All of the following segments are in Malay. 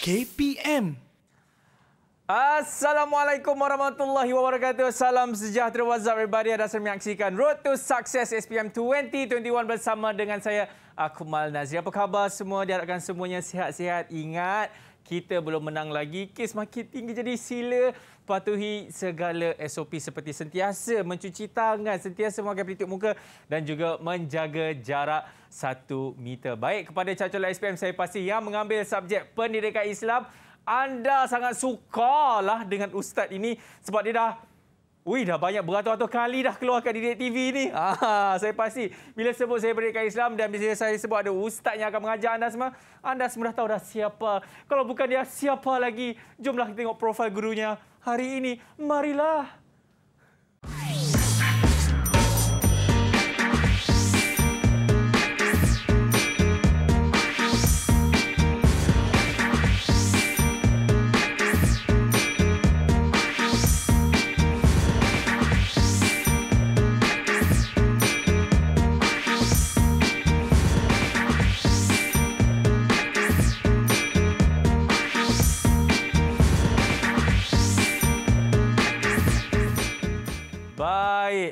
KPM. Assalamualaikum warahmatullahi wabarakatuh. Salam sejahtera what's up everybody. Ada sedang menyaksikan Road to Success SPM 2021 bersama dengan saya Akmal Nazri. Apa khabar semua? Diharapkan semuanya sihat-sihat. Ingat kita belum menang lagi. Kes makin tinggi jadi sila patuhi segala SOP seperti sentiasa mencuci tangan, sentiasa memakai pelitup muka dan juga menjaga jarak satu meter. Baik, kepada Cacola SPM saya pasti yang mengambil subjek pendidikan Islam anda sangat sukalah dengan ustaz ini sebab dia dah Wih, dah banyak beratus-ratus kali dah keluarkan di Direct TV ini, Ah, saya pasti bila sebut saya berdekat Islam dan bila saya sebut ada ustaz yang akan mengajar anda semua, anda semua dah tahu dah siapa. Kalau bukan dia, siapa lagi? Jomlah kita tengok profil gurunya hari ini. Marilah.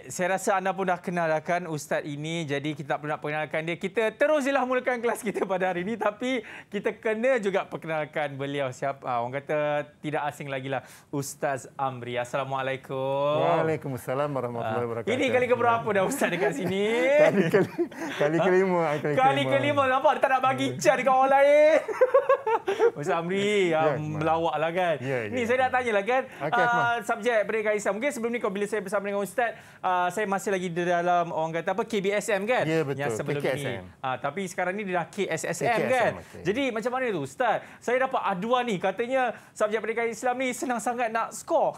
Baik, saya rasa anda pun dah kenal kan Ustaz ini. Jadi kita tak perlu nak perkenalkan dia. Kita terus teruslah mulakan kelas kita pada hari ini. Tapi kita kena juga perkenalkan beliau. Siapa? Ah, orang kata tidak asing lagi lah. Ustaz Amri. Assalamualaikum. Waalaikumsalam warahmatullahi ah, wabarakatuh. Ini kali keberapa ya. dah Ustaz dekat sini? kali, kali, kali ah, kelima. Kali, kali, kali kelima. kelima. Nampak tak nak bagi cat dekat orang lain. Ustaz Amri yang yeah, ya, hmm, melawak lah kan. Yeah, yeah. Ni saya nak ya. tanya lah kan. Okay, uh, subjek pendidikan Islam. Mungkin sebelum ni kau bila saya bersama dengan Ustaz, uh, uh, saya masih lagi di dalam orang kata apa KBSM kan ya, betul. yang sebelum KKSM. ini. Uh, tapi sekarang ni dia dah KSSM KKSM, kan. Okay. Jadi macam mana tu ustaz? Saya dapat aduan ni katanya subjek pendidikan Islam ni senang sangat nak skor.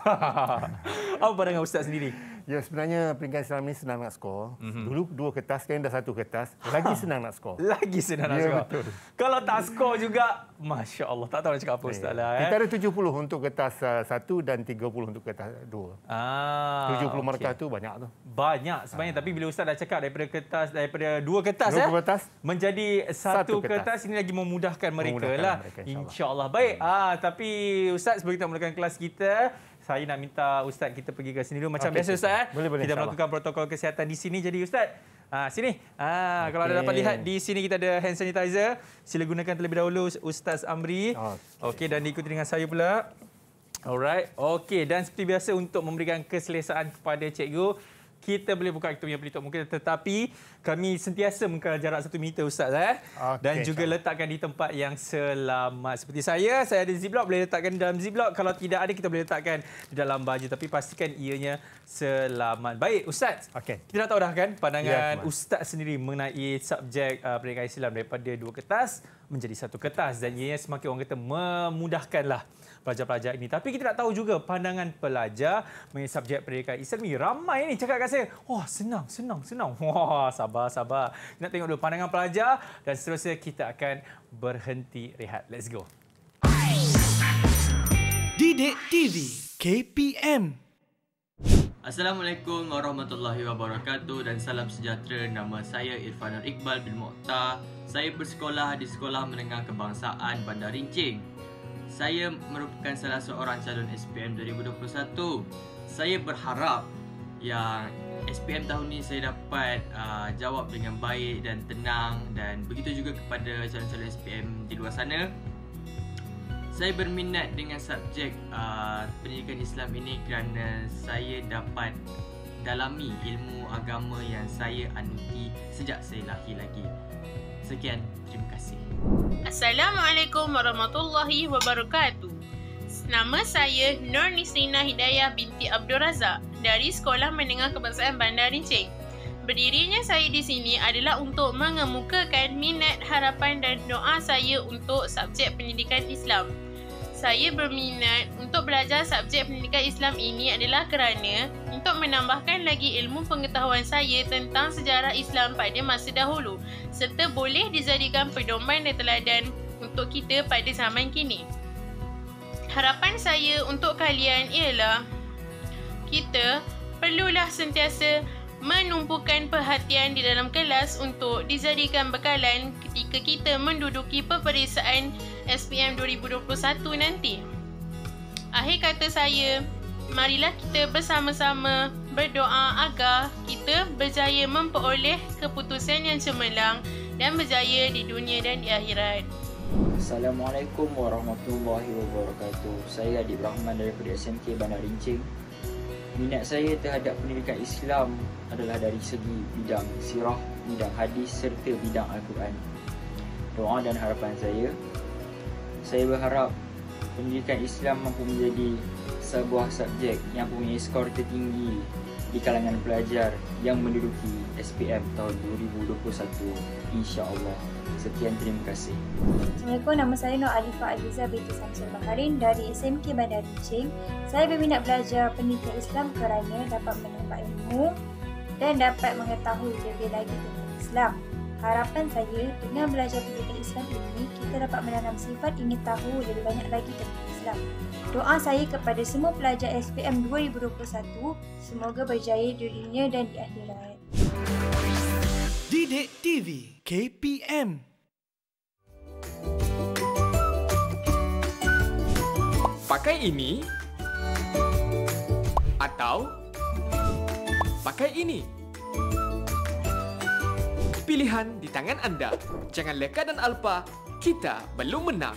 apa pandangan ustaz sendiri? Ya sebenarnya peringkat Islam ini senang nak skor. Mm-hmm. Dulu dua kertas, sekarang dah satu kertas. Lagi ha. senang nak skor. Lagi senang nak ya, skor. Betul. Kalau tak skor juga, Masya Allah. Tak tahu nak cakap apa okay. Eh, Ustaz. Lah, eh. Kita ada 70 untuk kertas uh, satu dan 30 untuk kertas dua. Ah, 70 okay. markah tu banyak tu. Banyak sebenarnya. Ah. Tapi bila Ustaz dah cakap daripada kertas daripada dua kertas, dua eh, kertas eh, menjadi satu, satu kertas. kertas, ini lagi memudahkan mereka. Memudahkan lah. mereka Allah Insya Baik. Hmm. Ah, tapi Ustaz, sebelum kita mulakan kelas kita, saya nak minta ustaz kita pergi ke sini dulu macam okay, biasa ustaz eh. Boleh, boleh, kita insyaAllah. melakukan protokol kesihatan di sini jadi ustaz. Ah sini. Ah ha, okay. kalau ada dapat lihat di sini kita ada hand sanitizer. Sila gunakan terlebih dahulu Ustaz Amri. Okey okay, dan diikuti dengan saya pula. Alright. okay dan seperti biasa untuk memberikan keselesaan kepada cikgu, kita boleh buka kita punya pelitup muka tetapi kami sentiasa mengkal jarak satu meter Ustaz eh? okay, dan juga sure. letakkan di tempat yang selamat seperti saya saya ada ziplock boleh letakkan dalam ziplock kalau tidak ada kita boleh letakkan di dalam baju tapi pastikan ianya selamat baik Ustaz okay. kita dah tahu dah kan pandangan yeah, ya, Ustaz sendiri mengenai subjek uh, pendidikan Islam daripada dua kertas menjadi satu kertas dan ianya semakin orang kata memudahkanlah pelajar-pelajar ini. Tapi kita nak tahu juga pandangan pelajar mengenai subjek pendidikan Islami. Ramai ini cakap kat saya, wah senang, senang, senang. Wah sabar, sabar. Kita nak tengok dulu pandangan pelajar dan seterusnya kita akan berhenti rehat. Let's go. Didik TV KPM Assalamualaikum warahmatullahi wabarakatuh dan salam sejahtera. Nama saya Irfanur Iqbal bin Mokhtar. Saya bersekolah di Sekolah Menengah Kebangsaan Bandar Rincing saya merupakan salah seorang calon SPM 2021. Saya berharap yang SPM tahun ni saya dapat uh, jawab dengan baik dan tenang dan begitu juga kepada calon-calon SPM di luar sana. Saya berminat dengan subjek uh, pendidikan Islam ini kerana saya dapat dalami ilmu agama yang saya anuti sejak saya lahir lagi. Sekian, terima kasih. Assalamualaikum warahmatullahi wabarakatuh. Nama saya Nur Nisrina Hidayah binti Abdul Razak dari Sekolah Menengah Kebangsaan Bandar Rinceng. Berdirinya saya di sini adalah untuk mengemukakan minat, harapan dan doa saya untuk subjek pendidikan Islam saya berminat untuk belajar subjek pendidikan Islam ini adalah kerana untuk menambahkan lagi ilmu pengetahuan saya tentang sejarah Islam pada masa dahulu serta boleh dijadikan pedoman dan teladan untuk kita pada zaman kini. Harapan saya untuk kalian ialah kita perlulah sentiasa menumpukan perhatian di dalam kelas untuk dijadikan bekalan ketika kita menduduki peperiksaan SPM 2021 nanti. Akhir kata saya, marilah kita bersama-sama berdoa agar kita berjaya memperoleh keputusan yang cemerlang dan berjaya di dunia dan di akhirat. Assalamualaikum warahmatullahi wabarakatuh. Saya Adib Rahman daripada SMK Bandar Rincing. Minat saya terhadap pendidikan Islam adalah dari segi bidang sirah, bidang hadis serta bidang Al-Quran. Doa dan harapan saya saya berharap pendidikan Islam mampu menjadi sebuah subjek yang mempunyai skor tertinggi di kalangan pelajar yang menduduki SPM tahun 2021 insya-Allah. Sekian terima kasih. Assalamualaikum nama saya Nur Alifa Aliza binti Samsul Baharin dari SMK Bandar Kuching. Saya berminat belajar pendidikan Islam kerana dapat menambah ilmu dan dapat mengetahui lebih lagi tentang Islam. Harapan saya dengan belajar pendidikan Islam ini, kita dapat menanam sifat ingin tahu lebih banyak lagi tentang Islam. Doa saya kepada semua pelajar SPM 2021, semoga berjaya di dunia dan di akhirat. Didik TV KPM Pakai ini atau pakai ini pilihan di tangan anda. Jangan leka dan alpa, kita belum menang.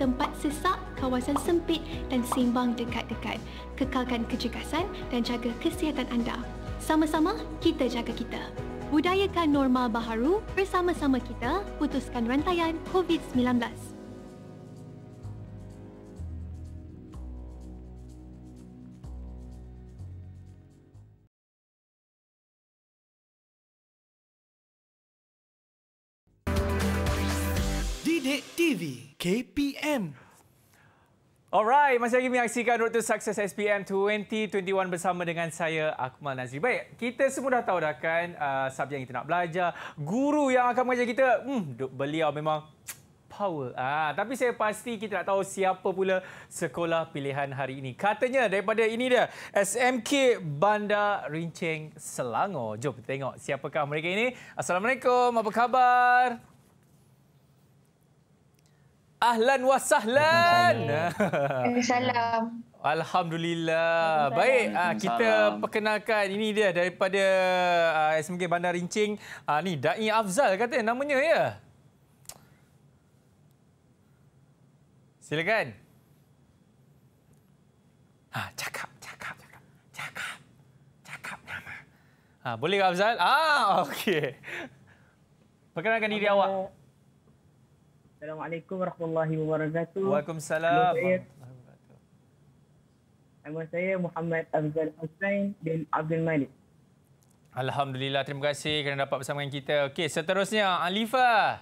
tempat sesak, kawasan sempit dan simbang dekat-dekat. Kekalkan kecekasan dan jaga kesihatan anda. Sama-sama kita jaga kita. Budayakan norma baharu bersama-sama kita putuskan rantaian COVID-19. TV KPM. Alright, masih lagi menyaksikan Road to Success SPM 2021 bersama dengan saya, Akmal Nazri. Baik, kita semua dah tahu dah kan uh, subjek yang kita nak belajar. Guru yang akan mengajar kita, hmm, beliau memang power. Ah, tapi saya pasti kita tak tahu siapa pula sekolah pilihan hari ini. Katanya daripada ini dia, SMK Bandar Rinceng Selangor. Jom kita tengok siapakah mereka ini. Assalamualaikum, apa khabar? Ahlan wa sahlan. Assalamualaikum. Alhamdulillah. Baik, ah, kita perkenalkan ini dia daripada ah, eh, SMK Bandar Rincing. Ini ah, Dai Afzal kata namanya ya. Silakan. Ha, cakap, cakap, cakap. Cakap. Cakap nama. Ha, boleh ke Afzal? Ah, okey. Perkenalkan diri awak. Assalamualaikum warahmatullahi wabarakatuh. Waalaikumsalam. Nama saya Muhammad Abdul Hussein bin Abdul Malik. Alhamdulillah, terima kasih kerana dapat bersama dengan kita. Okey, seterusnya Alifa.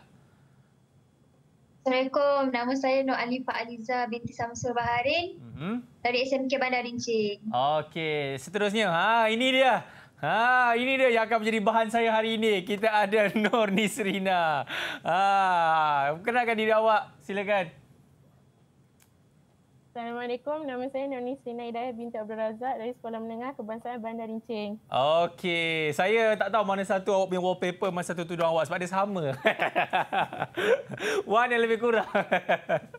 Assalamualaikum. Nama saya Nur Alifa Aliza binti Samsul Baharin mm-hmm. dari SMK Bandar Rinci. Okey, seterusnya ha ini dia. Ha, ini dia yang akan menjadi bahan saya hari ini. Kita ada Nur Nisrina. Ha, kenalkan diri awak. Silakan. Assalamualaikum. Nama saya Noni Sina Hidayah binti Abdul Razak dari Sekolah Menengah Kebangsaan Bandar Rincing. Okey. Saya tak tahu mana satu awak punya wallpaper masa tu tudung awak sebab dia sama. One yang lebih kurang.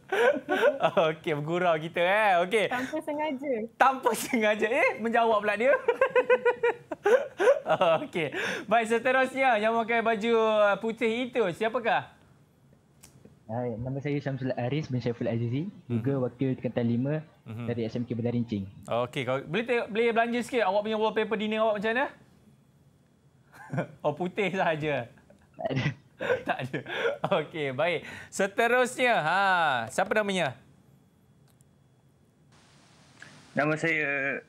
Okey, bergurau kita eh. Okey. Tanpa sengaja. Tanpa sengaja eh menjawab pula dia. Okey. Baik, seterusnya yang memakai baju putih itu siapakah? Hai, ah, ya, nama saya Syamsul Aris bin Syaiful Azizi, mhm. juga hmm. wakil tingkatan 5 hmm. dari SMK Bandar Rincing. Okey, kau boleh tengok, boleh belanja sikit awak punya wallpaper dinding awak macam mana? oh, putih saja. Tak ada. tak ada. Okey, baik. Seterusnya, ha, siapa namanya? Nama saya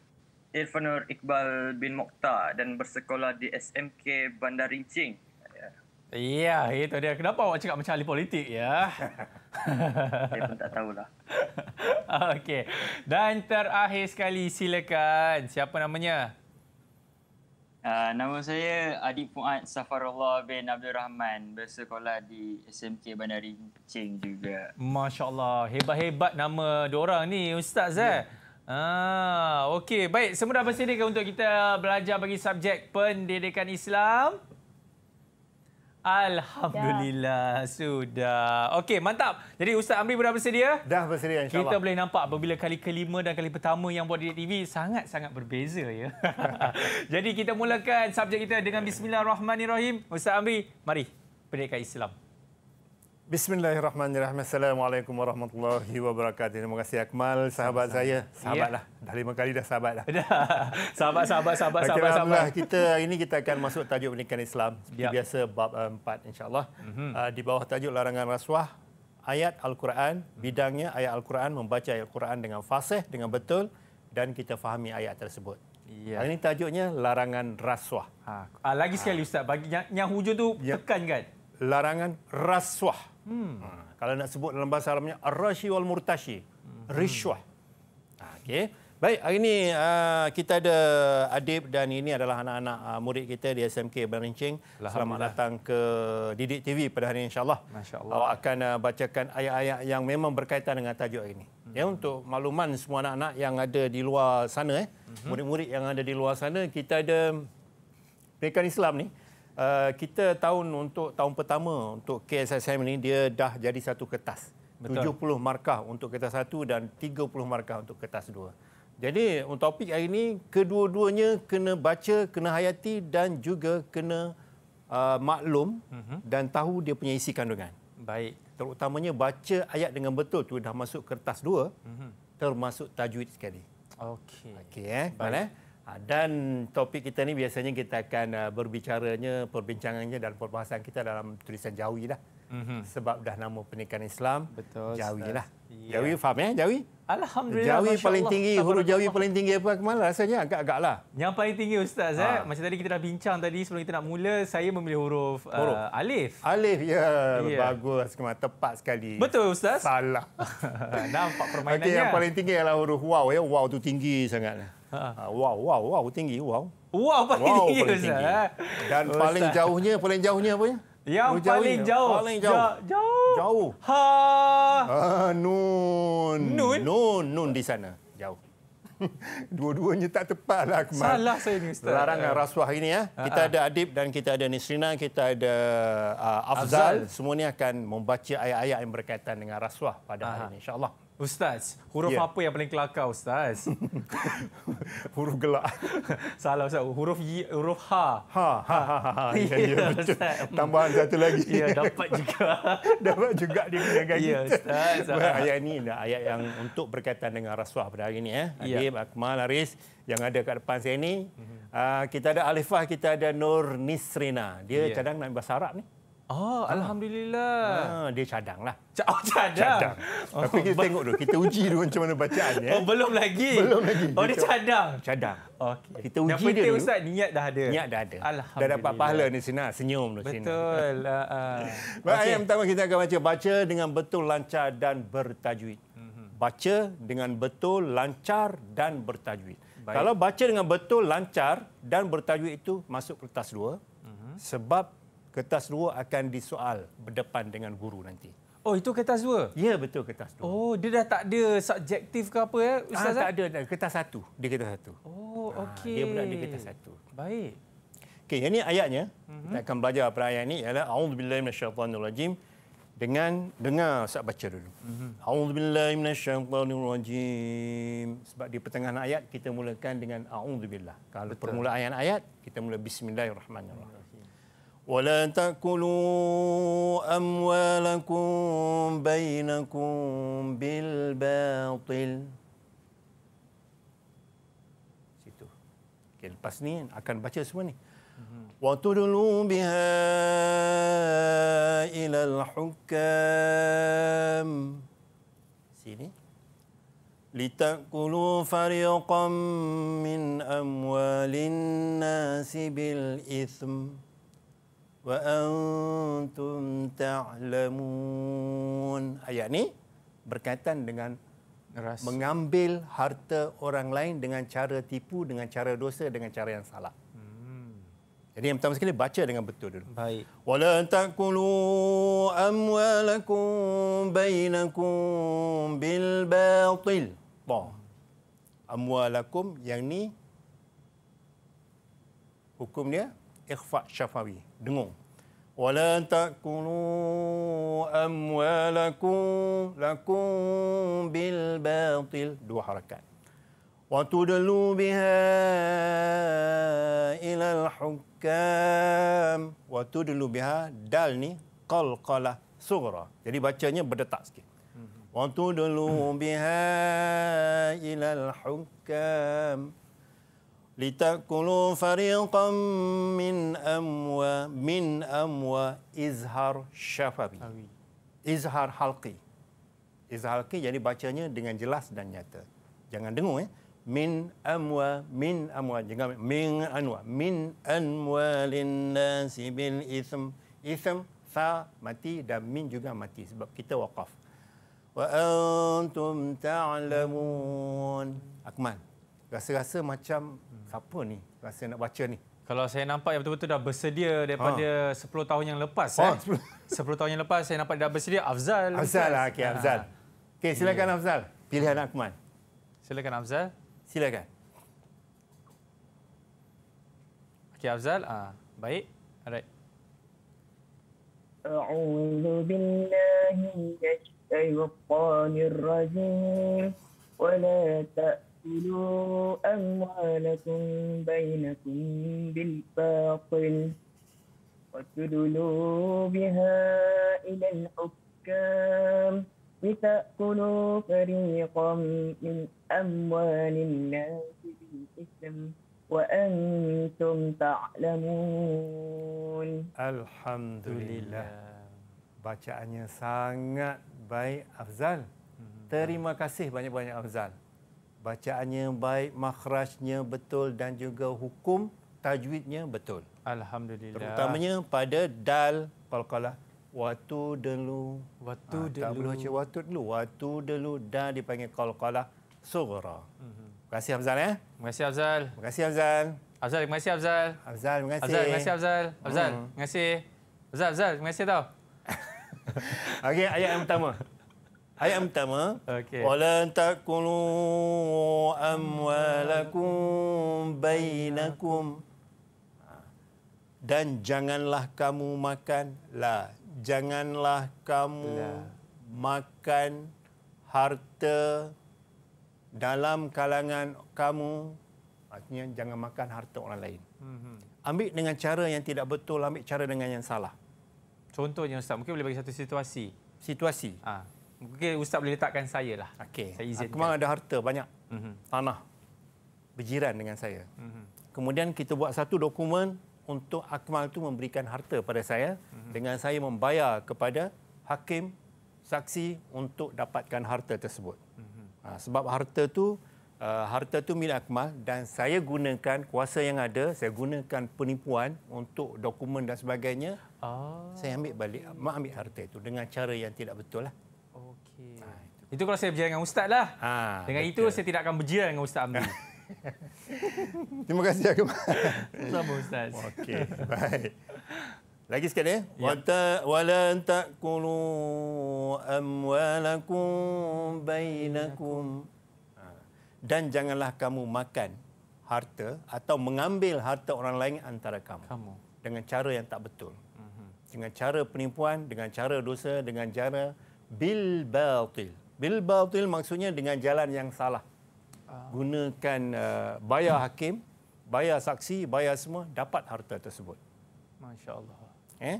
Irfanur Iqbal bin Mokhtar dan bersekolah di SMK Bandar Rincing. Ya, itu dia. Kenapa awak cakap macam ahli politik ya? Saya pun tak tahulah. Okey. Dan terakhir sekali silakan. Siapa namanya? Uh, nama saya Adik Fuad Safarullah bin Abdul Rahman. Bersekolah di SMK Bandar Rincing juga. Masya Allah. Hebat-hebat nama orang ni Ustaz. Eh? Ya. Eh? Ah, okey. Baik, semua dah bersedia untuk kita belajar bagi subjek pendidikan Islam? Alhamdulillah ya. sudah. Okey, mantap. Jadi Ustaz Amri sudah bersedia? Dah bersedia insya-Allah. Kita boleh nampak apabila kali kelima dan kali pertama yang buat di TV sangat-sangat berbeza ya. Jadi kita mulakan subjek kita dengan bismillahirrahmanirrahim. Ustaz Amri, mari pendidikan Islam. Bismillahirrahmanirrahim. Assalamualaikum warahmatullahi wabarakatuh. Terima kasih Akmal, sahabat Sama-sama. saya. Sahabatlah. Ya. lah. Dah lima kali dah sahabat lah. sahabat, sahabat, sahabat, okay, sahabat, sahabat. Kita hari ini kita akan masuk tajuk pendidikan Islam. Seperti ya. biasa bab eh, empat insyaAllah. Mm-hmm. di bawah tajuk larangan rasuah, ayat Al-Quran, mhm. bidangnya ayat Al-Quran, membaca ayat Al-Quran dengan fasih, dengan betul dan kita fahami ayat tersebut. Ya. Hari ini tajuknya larangan rasuah. Ha. Ah, lagi sekali ha. ustaz bagi yang, yang hujung tu ya. tekan kan. Larangan rasuah. Hmm. Ha, kalau nak sebut dalam bahasa Arabnya arashi wal murtashi, hmm. rishwah. Ha, Okey. Baik, hari ini uh, kita ada Adib dan ini adalah anak-anak uh, murid kita di SMK Berencing. Selamat datang ke Didik TV pada hari ini insya-Allah. masya akan uh, bacakan ayat-ayat yang memang berkaitan dengan tajuk ini. Ya hmm. untuk makluman semua anak-anak yang ada di luar sana eh. Hmm. Murid-murid yang ada di luar sana kita ada pendidikan Islam ni uh, kita tahun untuk tahun pertama untuk KSSM ini dia dah jadi satu kertas. Betul. 70 markah untuk kertas satu dan 30 markah untuk kertas dua. Jadi untuk topik hari ini kedua-duanya kena baca, kena hayati dan juga kena uh, maklum uh-huh. dan tahu dia punya isi kandungan. Baik. Terutamanya baca ayat dengan betul tu dah masuk kertas dua uh-huh. termasuk tajwid sekali. Okey. Okey eh. Baik. Baik, eh. Ah, dan topik kita ni biasanya kita akan ah, berbicaranya, perbincangannya dan perbahasan kita dalam tulisan jawi lah mm-hmm. sebab dah nama pernikahan Islam betul Jawi Ustaz. lah yeah. Jawi faham ya Jawi Alhamdulillah Jawi Masya paling Allah. tinggi huruf Jawi paling tinggi apa Kemal rasanya agak-agak lah yang paling tinggi Ustaz ha. eh? Ah. macam tadi kita dah bincang tadi sebelum kita nak mula saya memilih huruf, uh, huruf. Uh, Alif Alif ya yeah. yeah. bagus Kemal tepat sekali betul Ustaz salah nampak permainannya okay, yang paling tinggi adalah huruf Wow ya Wow tu tinggi sangat ha. Ah, wow Wow Wow tinggi Wow Wow paling wow, tinggi, paling tinggi. Eh? dan Ustaz. paling jauhnya paling jauhnya apa ya yang oh, jauh paling jauh. Paling jauh. Jauh. jauh. Ha. jauh. Ha. Nun. Nun. Nun. Nun di sana. Jauh. Dua-duanya tak tepat, tepatlah Akmal. Salah saya ini. Ustaz. Larangan rasuah ini ya. Ha, kita ha. ada Adib dan kita ada Nisrina, kita ada uh, Afzal. Afzal. Semua ni akan membaca ayat-ayat yang berkaitan dengan rasuah pada hari ini insya-Allah. Ustaz, huruf yeah. apa yang paling kelakar ustaz? huruf gelak. Salah ustaz, huruf y, huruf H. H. ha, ha, ha, ha ya, ya, ya, Tambahan satu lagi. Ya, dapat juga. dapat juga dia punya gaji. Ya ustaz. Bah, ayat ni lah, ayat yang untuk berkaitan dengan rasuah pada hari ini eh. Adib yeah. Akmal Aris yang ada kat depan saya ni. Uh, kita ada Alifah, kita ada Nur Nisrina. Dia yeah. cadang nak bahasa Arab ni. Oh, Alhamdulillah. Ha, dia cadang lah. Oh, cadang? Cadang. Oh. Tapi kita tengok dulu. Kita uji dulu macam mana bacaan. Ya? Oh, belum lagi? Belum lagi. Oh, dia, dia cadang? Cadang. Okay. Kita uji Dapat dia dulu. Ustaz, niat dah ada. Niat dah ada. Alhamdulillah. Dah dapat pahala ni sini. Senyum dulu sini. Betul. Uh, Baik, okay. yang pertama kita akan baca. Baca dengan betul, lancar dan bertajwid. Mhm. Baca dengan betul, lancar dan bertajwid. Baik. Kalau baca dengan betul, lancar dan bertajwid itu masuk kertas dua. Uh-huh. Sebab kertas dua akan disoal berdepan dengan guru nanti. Oh itu kertas dua? Ya betul kertas dua. Oh dia dah tak ada subjektif ke apa ya ustaz? Ah, tak ada kertas satu. Dia kertas satu. Oh ah, okey. dia pula dia kertas satu. Baik. Okey, ini ayatnya. Mm-hmm. Kita akan belajar pada ayat ini ialah auzubillahi minasyaitanirrajim dengan dengar saya baca dulu. Mm-hmm. Auzubillahi minasyaitanirrajim. Sebab di pertengahan ayat kita mulakan dengan auzubillah. Kalau betul. permulaan ayat kita mulai bismillahirrahmanirrahim. Mm-hmm. ولا تأكلوا أموالكم بينكم بالباطل situ okay, lepas ni akan baca semua ni وتدلوا بها إلى الحكام sini لتأكلوا فريقا من أموال الناس بالإثم wa antum ta'lamun. Ayat ni berkaitan dengan Ras. mengambil harta orang lain dengan cara tipu, dengan cara dosa, dengan cara yang salah. Hmm. Jadi yang pertama sekali baca dengan betul dulu. Baik. Wala taqulu amwalakum bainakum bil batil. Bah. Amwalakum yang ni hukum dia ikhfa syafawi dengung. Wala takunu amwalakum lakum bil batil. Dua harakat. Wa tudlu biha ila al-hukam. Wa tudlu biha dal ni qalqalah sughra. Jadi bacanya berdetak sikit. Wa tudlu biha ila al-hukam. لتأكلوا فريقا من أموى من أموى إزهر شفبي إزهر حلقي إزهر حلقي يعني bacanya dengan jelas dan nyata jangan dengung eh min amwa min amwa jangan min anwa min anwalin nasi bil ism ism fa mati dan min juga mati sebab kita wakaf. wa antum ta'lamun rasa-rasa macam siapa ni rasa nak baca ni. Kalau saya nampak yang betul-betul dah bersedia daripada ha. 10 tahun yang lepas. Oh, eh. 10. tahun yang lepas saya nampak dah bersedia. Afzal. Afzal lah. okay ha. Afzal. Okay silakan yeah. Afzal. Pilihan Akman. Silakan Afzal. Silakan. Okay Afzal. Ah, baik. Alright. A'udhu billahi minash shaytanir rajim. Wa la ta'a. كلوا أموالكم بينكم بالباطل وتدلوا بها إلى الحكام لتأكلوا فريقا من أموال الناس بالإثم وأنتم تعلمون الحمد لله Bacaannya sangat baik Afzal Terima kasih banyak-banyak Afzal -banyak, bacaannya baik, makhrajnya betul dan juga hukum tajwidnya betul. Alhamdulillah. Terutamanya pada dal qalqalah waktu dulu waktu ha, ah, dulu tak boleh baca waktu dulu waktu dulu dah dipanggil qalqalah sughra. Mm Terima kasih Hamzal eh. Ya. Terima kasih Hamzal. Terima kasih Hamzal. Hamzal, terima kasih Hamzal. Hamzal, terima kasih. Hamzal, terima kasih Hamzal. Hamzal, terima kasih. Hamzal, Hamzal, terima kasih tau. Okey, ayat yang pertama. Hai pertama. Okey. Wala taqulu amwalakum bainakum. Dan janganlah kamu makan la. Janganlah kamu la. makan harta dalam kalangan kamu. Artinya jangan makan harta orang lain. Hmm. Ambil dengan cara yang tidak betul, ambil cara dengan yang salah. Contohnya ustaz, mungkin boleh bagi satu situasi. Situasi. Ah. Mungkin Ustaz boleh letakkan saya lah. Okay. Saya izinkan. Aku ada harta banyak. Mm-hmm. Tanah. Berjiran dengan saya. Mm-hmm. Kemudian kita buat satu dokumen untuk Akmal itu memberikan harta pada saya mm-hmm. dengan saya membayar kepada hakim saksi untuk dapatkan harta tersebut. Mm-hmm. sebab harta tu uh, harta tu milik Akmal dan saya gunakan kuasa yang ada, saya gunakan penipuan untuk dokumen dan sebagainya. Oh. Saya ambil balik, mak ambil harta itu dengan cara yang tidak betul lah. Okay. Ah, itu kalau saya berjaya dengan Ustaz lah. Ha, dengan betul. itu, saya tidak akan berjaya dengan Ustaz Amri. Terima kasih, Akhima. Sama Ustaz. Okey, baik. Lagi sekali. Eh? Ya. Wala ta'kulu amwalakum bainakum. Ah. Dan janganlah kamu makan harta atau mengambil harta orang lain antara kamu. kamu. Dengan cara yang tak betul. Mhm. Dengan cara penipuan, dengan cara dosa, dengan cara bil batil. Bil batil maksudnya dengan jalan yang salah. Ah. Gunakan uh, bayar hakim, bayar saksi, bayar semua dapat harta tersebut. Masya-Allah. Eh?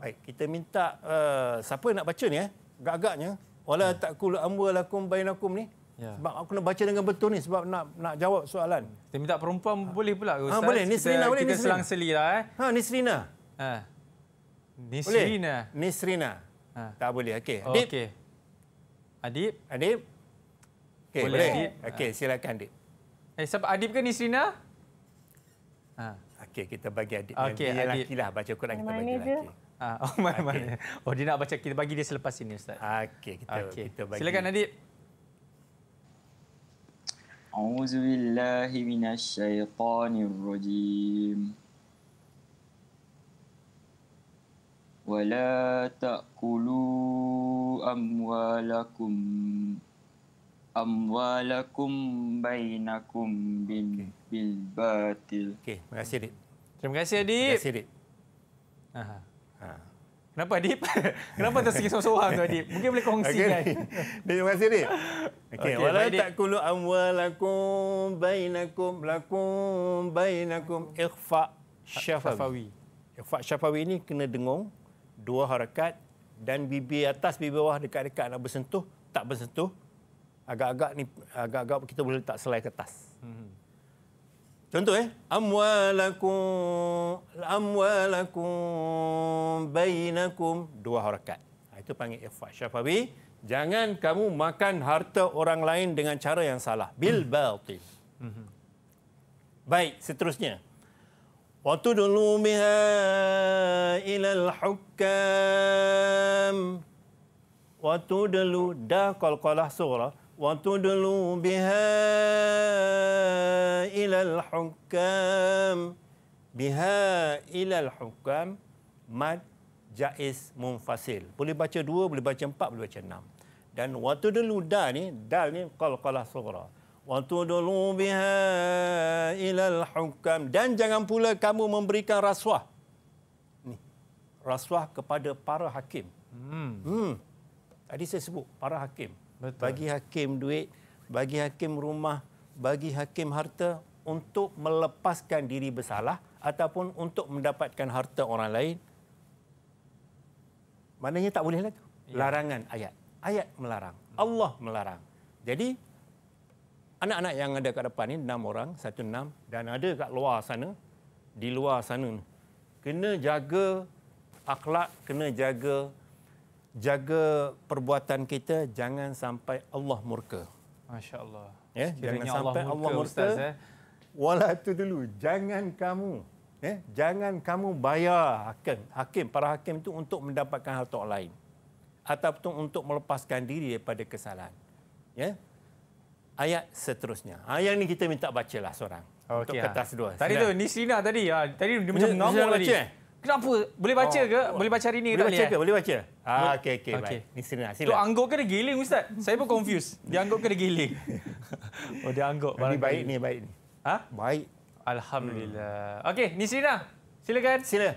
Baik, kita minta uh, siapa nak baca ni eh? Agak-agaknya wala yeah. taqul amwalakum bainakum ni. Yeah. Sebab aku nak baca dengan betul ni sebab nak nak jawab soalan. Kita minta perempuan ha. boleh pula ke ah, ustaz? Ha, boleh, Nisrina kita, boleh kita Kita selang selilah eh. Ha, Nisrina. Ha. Nisrina. Nisrina. Ha. Tak boleh. Okey. Oh, Adib. Okay. Adib. Adib. Okey, boleh. boleh. Adib. Okey, ha. silakan Adib. Eh, siapa Adib ke Nisrina? Ha. Okey, kita bagi Adib. Okey, Adib. Lelaki lah, baca Quran kita bagi lelaki. Ah, oh, mana, mana. Oh, dia nak baca. Kita bagi dia selepas ini, Ustaz. Okey, kita, okay. kita bagi. Silakan Adib. A'udzu billahi ولا تأكلوا أموالكم أموالكم بينكم بال okay. بالباطل okay. terima kasih Adib terima kasih Adib terima kasih Adib ha. Kenapa Adib? Kenapa tak seorang-seorang tu Adib? Mungkin boleh kongsi okay. kan? terima kasih Adib. okay, wala ta'kulu amwalakum bainakum lakum bainakum ikhfa syafawi. Ikhfa syafawi ini kena dengung dua harakat dan bibir atas bibir bawah dekat-dekat nak bersentuh tak bersentuh agak-agak ni agak-agak kita boleh letak selai kertas hmm. contoh eh amwalakum amwalakum bainakum dua harakat ha, itu panggil ifa syafawi jangan kamu makan harta orang lain dengan cara yang salah bil hmm. batil hmm. baik seterusnya وتدلوا بها إلى الحكام وتدلوا دا قلقلة صغرى وتدلوا بها إلى الحكام بها إلى الحكام مد jaiz munfasil. Boleh baca dua, boleh baca empat, boleh baca enam. Dan waktu dulu dah ni, dal ni kol-kolah surah watudulu biha ilal hukam dan jangan pula kamu memberikan rasuah ni rasuah kepada para hakim hmm. hmm tadi saya sebut para hakim Betul. bagi hakim duit bagi hakim rumah bagi hakim harta untuk melepaskan diri bersalah ataupun untuk mendapatkan harta orang lain maknanya tak boleh lah tu ya. larangan ayat ayat melarang hmm. Allah melarang jadi anak-anak yang ada kat depan ni enam orang satu enam dan ada kat luar sana di luar sana kena jaga akhlak kena jaga jaga perbuatan kita jangan sampai Allah murka masya-Allah ya Sekiranya jangan sampai Allah murka, Allah murka ustaz eh wala tu dulu jangan kamu ya jangan kamu bayar hakim hakim para hakim itu untuk mendapatkan harta orang lain ataupun untuk melepaskan diri daripada kesalahan ya ayat seterusnya. Ha, yang ni kita minta bacalah seorang. Okay, untuk lah. kertas dua. Tadi tu, Nisrina tadi. Ha, tadi dia macam mengamuk tadi. Baca, eh? Kenapa? Boleh baca oh, ke? Boleh baca hari ni boleh ke tak boleh? Baca ke? Boleh baca? Ah, okey, okey. Okay. baik. Nisrina, sila. Tu angguk ke dia giling, Ustaz? Saya pun confused. Dia angguk ke dia giling? oh, dia angguk. Ini baik ini baik ni. Ha? Baik. Alhamdulillah. Hmm. Okey, ni Sina. Silakan. Sila.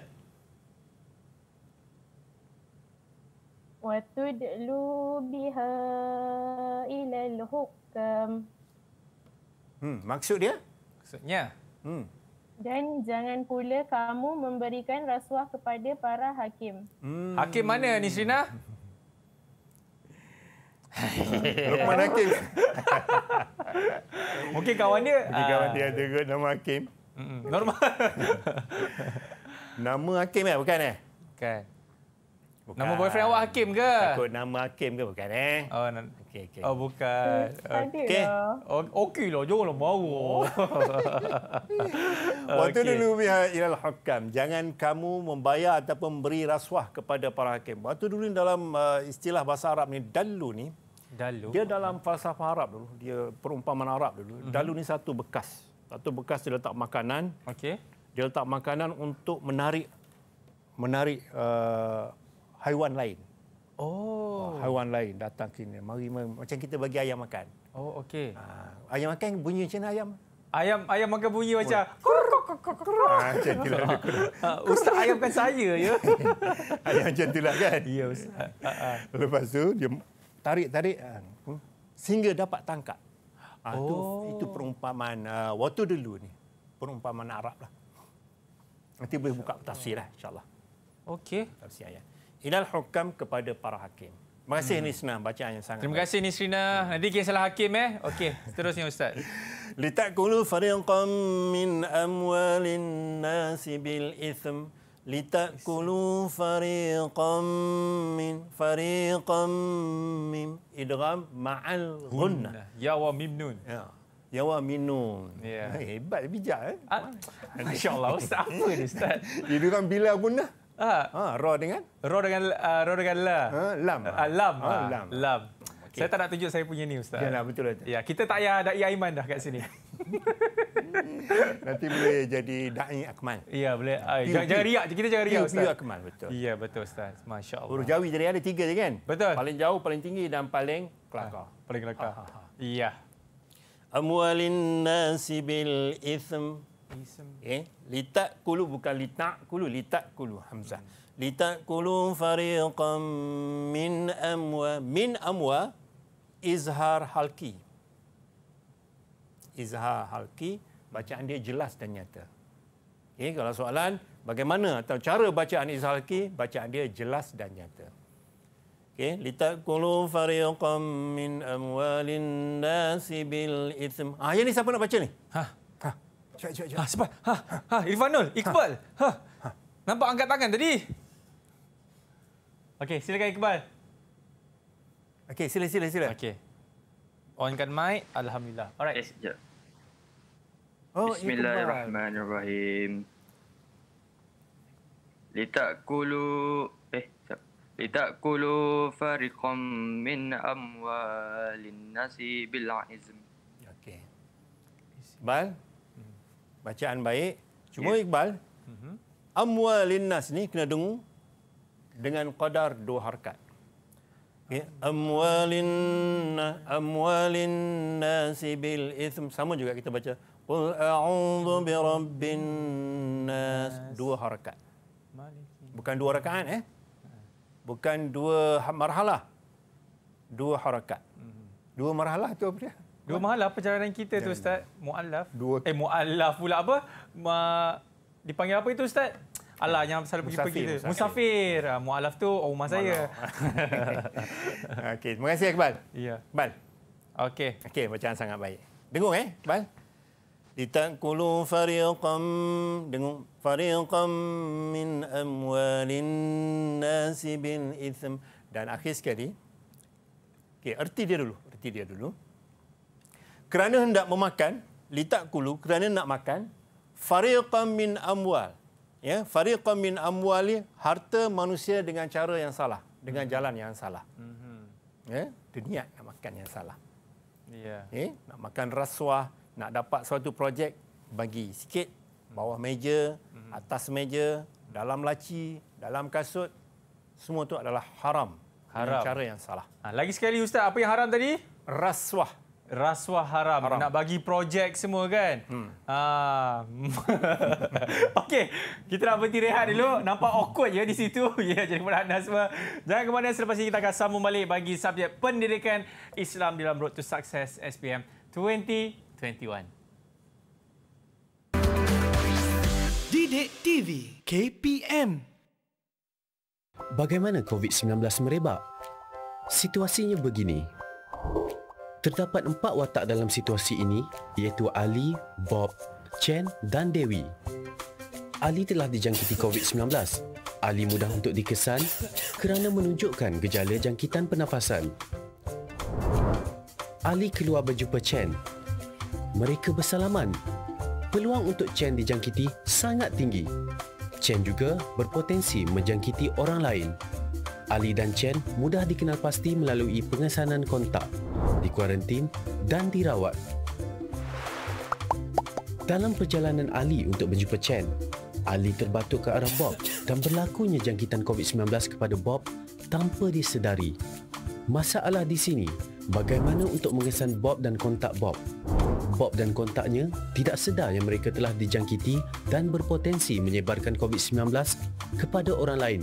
Watud lubiha ilal hukum um, hmm, maksud dia? Maksudnya. Hmm. Dan jangan pula kamu memberikan rasuah kepada para hakim. Hmm. Hakim mana ni Serina? Lukman Hakim. Mungkin kawan dia. Mungkin kawan ah. dia ada kot nama Hakim. Normal. nama Hakim eh? Bukan eh? Bukan. Bukan. Nama boyfriend awak Hakim ke? Takut nama Hakim ke bukan eh? Oh, n- okay, okay. oh bukan. Hmm, okey. Lah. Okey okay lah, janganlah marah. okay. Waktu dulu biha ilal hukam. Jangan kamu membayar ataupun memberi rasuah kepada para hakim. Waktu dulu dalam uh, istilah bahasa Arab ni, dalu ni. Dalu. Dia dalam falsafah Arab dulu. Dia perumpamaan Arab dulu. Mm-hmm. Dalu ni satu bekas. Satu bekas dia letak makanan. Okey. Dia letak makanan untuk menarik menarik uh, haiwan lain. Oh. Ah, haiwan lain datang kini. Mari macam kita bagi ayam makan. Oh, okey. Ha, ayam makan bunyi macam mana ayam? Ayam ayam makan bunyi oh. macam ah, macam tu lah. Ustaz ayamkan saya ya. Ayam macam tu lah kan? Ya Ustaz. Lepas tu dia tarik-tarik hmm, sehingga dapat tangkap. Ha, oh. tu, itu perumpamaan uh, waktu dulu ni. Perumpamaan Arab lah. Nanti boleh buka tafsir lah insyaAllah. Okey. Tafsir ayat. Inal hukam kepada para hakim. Terima kasih hmm. Nisrina bacaan yang sangat. Terima kasih Nisrina. Hmm. Nanti kisah hakim eh. Okey, seterusnya ustaz. Litakulu fariqan min amwalin nas bil ithm litakulu fariqan min fariqan min idgham ma'al gunnah. Ya wa mim nun. Ya. Yawa minum. Yeah. Ya. Hebat, bijak. Eh? Ah, Masya Allah, Ustaz. Apa ni, Ustaz? Dia bila pun Ha. Ah. Ha, ro dengan? ro dengan uh, raw dengan la. Ha, lam. Ha, lam. Ha, lam. Ha, lam. Okay. Saya tak nak tunjuk saya punya ni ustaz. Ya, nah, betul aja. Lah ya, kita tak payah dai Aiman dah kat sini. Nanti boleh jadi dai Akmal. Ya, boleh. Jangan, jangan riak, kita jangan riak ustaz. Ya, Akmal betul. Ya, betul ustaz. Masya-Allah. Huruf Jawi jadi ada tiga je kan? Betul. Paling jauh, paling tinggi dan paling kelakar. Ha, paling kelakar. Ha, ha, ha, Ya. Amwalin nasi bil ithm Okay. Eh, litak kulu bukan litak kulu, litak kulu Hamzah. Hmm. Litak kulu fariqam min amwa, min amwa izhar halki. Izhar halki, bacaan dia jelas dan nyata. Okay. Eh, kalau soalan, bagaimana atau cara bacaan izhar halki, bacaan dia jelas dan nyata. Okay. kulu fariqam min amwa nasi bil ithm. Ah, yang ni siapa nak baca ni? Hah? Cepat, cepat, cepat. Ah, ha, cepat. Ha, ha, Irfanul, Iqbal. Ha. ha. ha. Nampak angkat tangan tadi? Okey, silakan Iqbal. Okey, sila, sila, sila. Okey. Onkan mic, Alhamdulillah. Alright. Yes, yeah. Oh, Bismillahirrahmanirrahim. Litak kulu eh litak kulu fariqam min amwalin nasi bil azm. Okey. Bal, bacaan baik. Cuma yeah. Iqbal, mm-hmm. amwal linnas ni kena dengu dengan qadar dua harkat. Okay. Amwalin amwalin nasi bil ithm sama juga kita baca qul a'udzu bi rabbin nas dua harkat, Bukan dua rakaat eh. Ha. Bukan dua ha-, marhalah. Dua harakat. Mhm. Dua marhalah tu apa dia? Dua mahalah perjalanan kita Dan tu Ustaz. Mu'alaf. Dua... Eh, mu'alaf pula apa? Ma... Dipanggil apa itu Ustaz? Alah, yang eh, selalu pergi-pergi pergi tu. Musafir. Musafir. Ah, mu'alaf tu rumah saya. okay. Terima kasih, Akbal. Ya. Akbal. Okey. Okey, bacaan sangat baik. Dengung, eh, Akbal. Litakulu fariqam dengung fariqam min amwalin nasi bin ithm dan akhir sekali okey erti dia dulu erti dia dulu kerana hendak memakan litak kulu kerana nak makan fariqan min amwal ya fariqan min amwali harta manusia dengan cara yang salah dengan hmm. jalan yang salah hmm. ya dia niat nak makan yang salah yeah. ya nak makan rasuah nak dapat suatu projek bagi sikit hmm. bawah meja atas meja dalam laci dalam kasut semua itu adalah haram haram cara yang salah ha, lagi sekali ustaz apa yang haram tadi rasuah rasuah haram, haram. nak bagi projek semua kan. Hmm. Uh, Okey, kita nak berhenti rehat dulu. Nampak awkward ya di situ. ya, jadi kepada anda semua. Jangan ke mana selepas ini kita akan sambung balik bagi subjek pendidikan Islam dalam Road to Success SPM 2021. Didik TV KPM Bagaimana COVID-19 merebak? Situasinya begini. Terdapat empat watak dalam situasi ini iaitu Ali, Bob, Chen dan Dewi. Ali telah dijangkiti COVID-19. Ali mudah untuk dikesan kerana menunjukkan gejala jangkitan pernafasan. Ali keluar berjumpa Chen. Mereka bersalaman. Peluang untuk Chen dijangkiti sangat tinggi. Chen juga berpotensi menjangkiti orang lain. Ali dan Chen mudah dikenal pasti melalui pengesanan kontak. Di dikuarantin dan dirawat. Dalam perjalanan Ali untuk menjumpa Chen, Ali terbatuk ke arah Bob dan berlakunya jangkitan COVID-19 kepada Bob tanpa disedari. Masalah di sini, bagaimana untuk mengesan Bob dan kontak Bob? Bob dan kontaknya tidak sedar yang mereka telah dijangkiti dan berpotensi menyebarkan COVID-19 kepada orang lain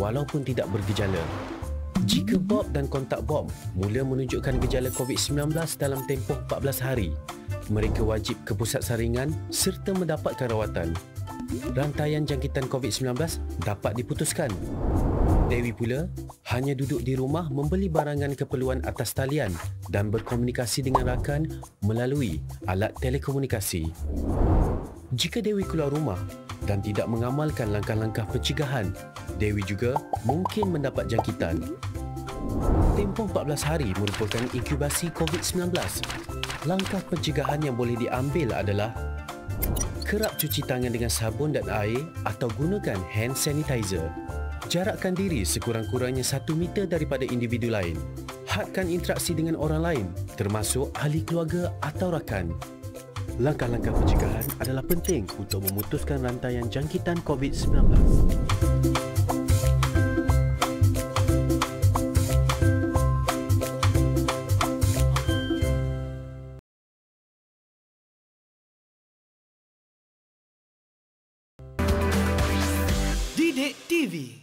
walaupun tidak bergejala. Jika Bob dan kontak Bob mula menunjukkan gejala COVID-19 dalam tempoh 14 hari, mereka wajib ke pusat saringan serta mendapatkan rawatan. Rantaian jangkitan COVID-19 dapat diputuskan. Dewi pula hanya duduk di rumah membeli barangan keperluan atas talian dan berkomunikasi dengan rakan melalui alat telekomunikasi. Jika Dewi keluar rumah dan tidak mengamalkan langkah-langkah pencegahan, Dewi juga mungkin mendapat jangkitan. Tempoh 14 hari merupakan inkubasi COVID-19. Langkah pencegahan yang boleh diambil adalah kerap cuci tangan dengan sabun dan air atau gunakan hand sanitizer. Jarakkan diri sekurang-kurangnya satu meter daripada individu lain. Hadkan interaksi dengan orang lain, termasuk ahli keluarga atau rakan. Langkah-langkah pencegahan adalah penting untuk memutuskan rantai yang jangkitan COVID-19.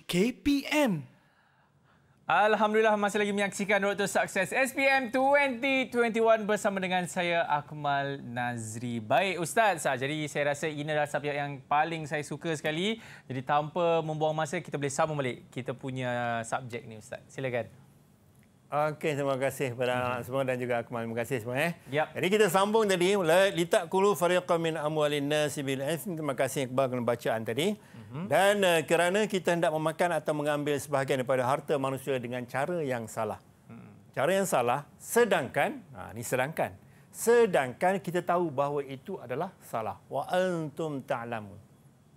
KPM Alhamdulillah masih lagi menyaksikan Road to Success SPM 2021 bersama dengan saya Akmal Nazri. Baik Ustaz, ah, jadi saya rasa ini adalah subjek yang paling saya suka sekali. Jadi tanpa membuang masa, kita boleh sambung balik kita punya subjek ni Ustaz. Silakan. Okey, terima kasih kepada mm -hmm. semua dan juga Akmal. Terima kasih semua. Eh. Yep. Jadi kita sambung tadi. Litaq kulu fariqa min amwalin nasi bil ithm. Terima kasih kepada bacaan tadi. Mm -hmm. Dan uh, kerana kita hendak memakan atau mengambil sebahagian daripada harta manusia dengan cara yang salah. Mm. Cara yang salah, sedangkan, ha, ini sedangkan, sedangkan kita tahu bahawa itu adalah salah. Wa antum ta'lamu.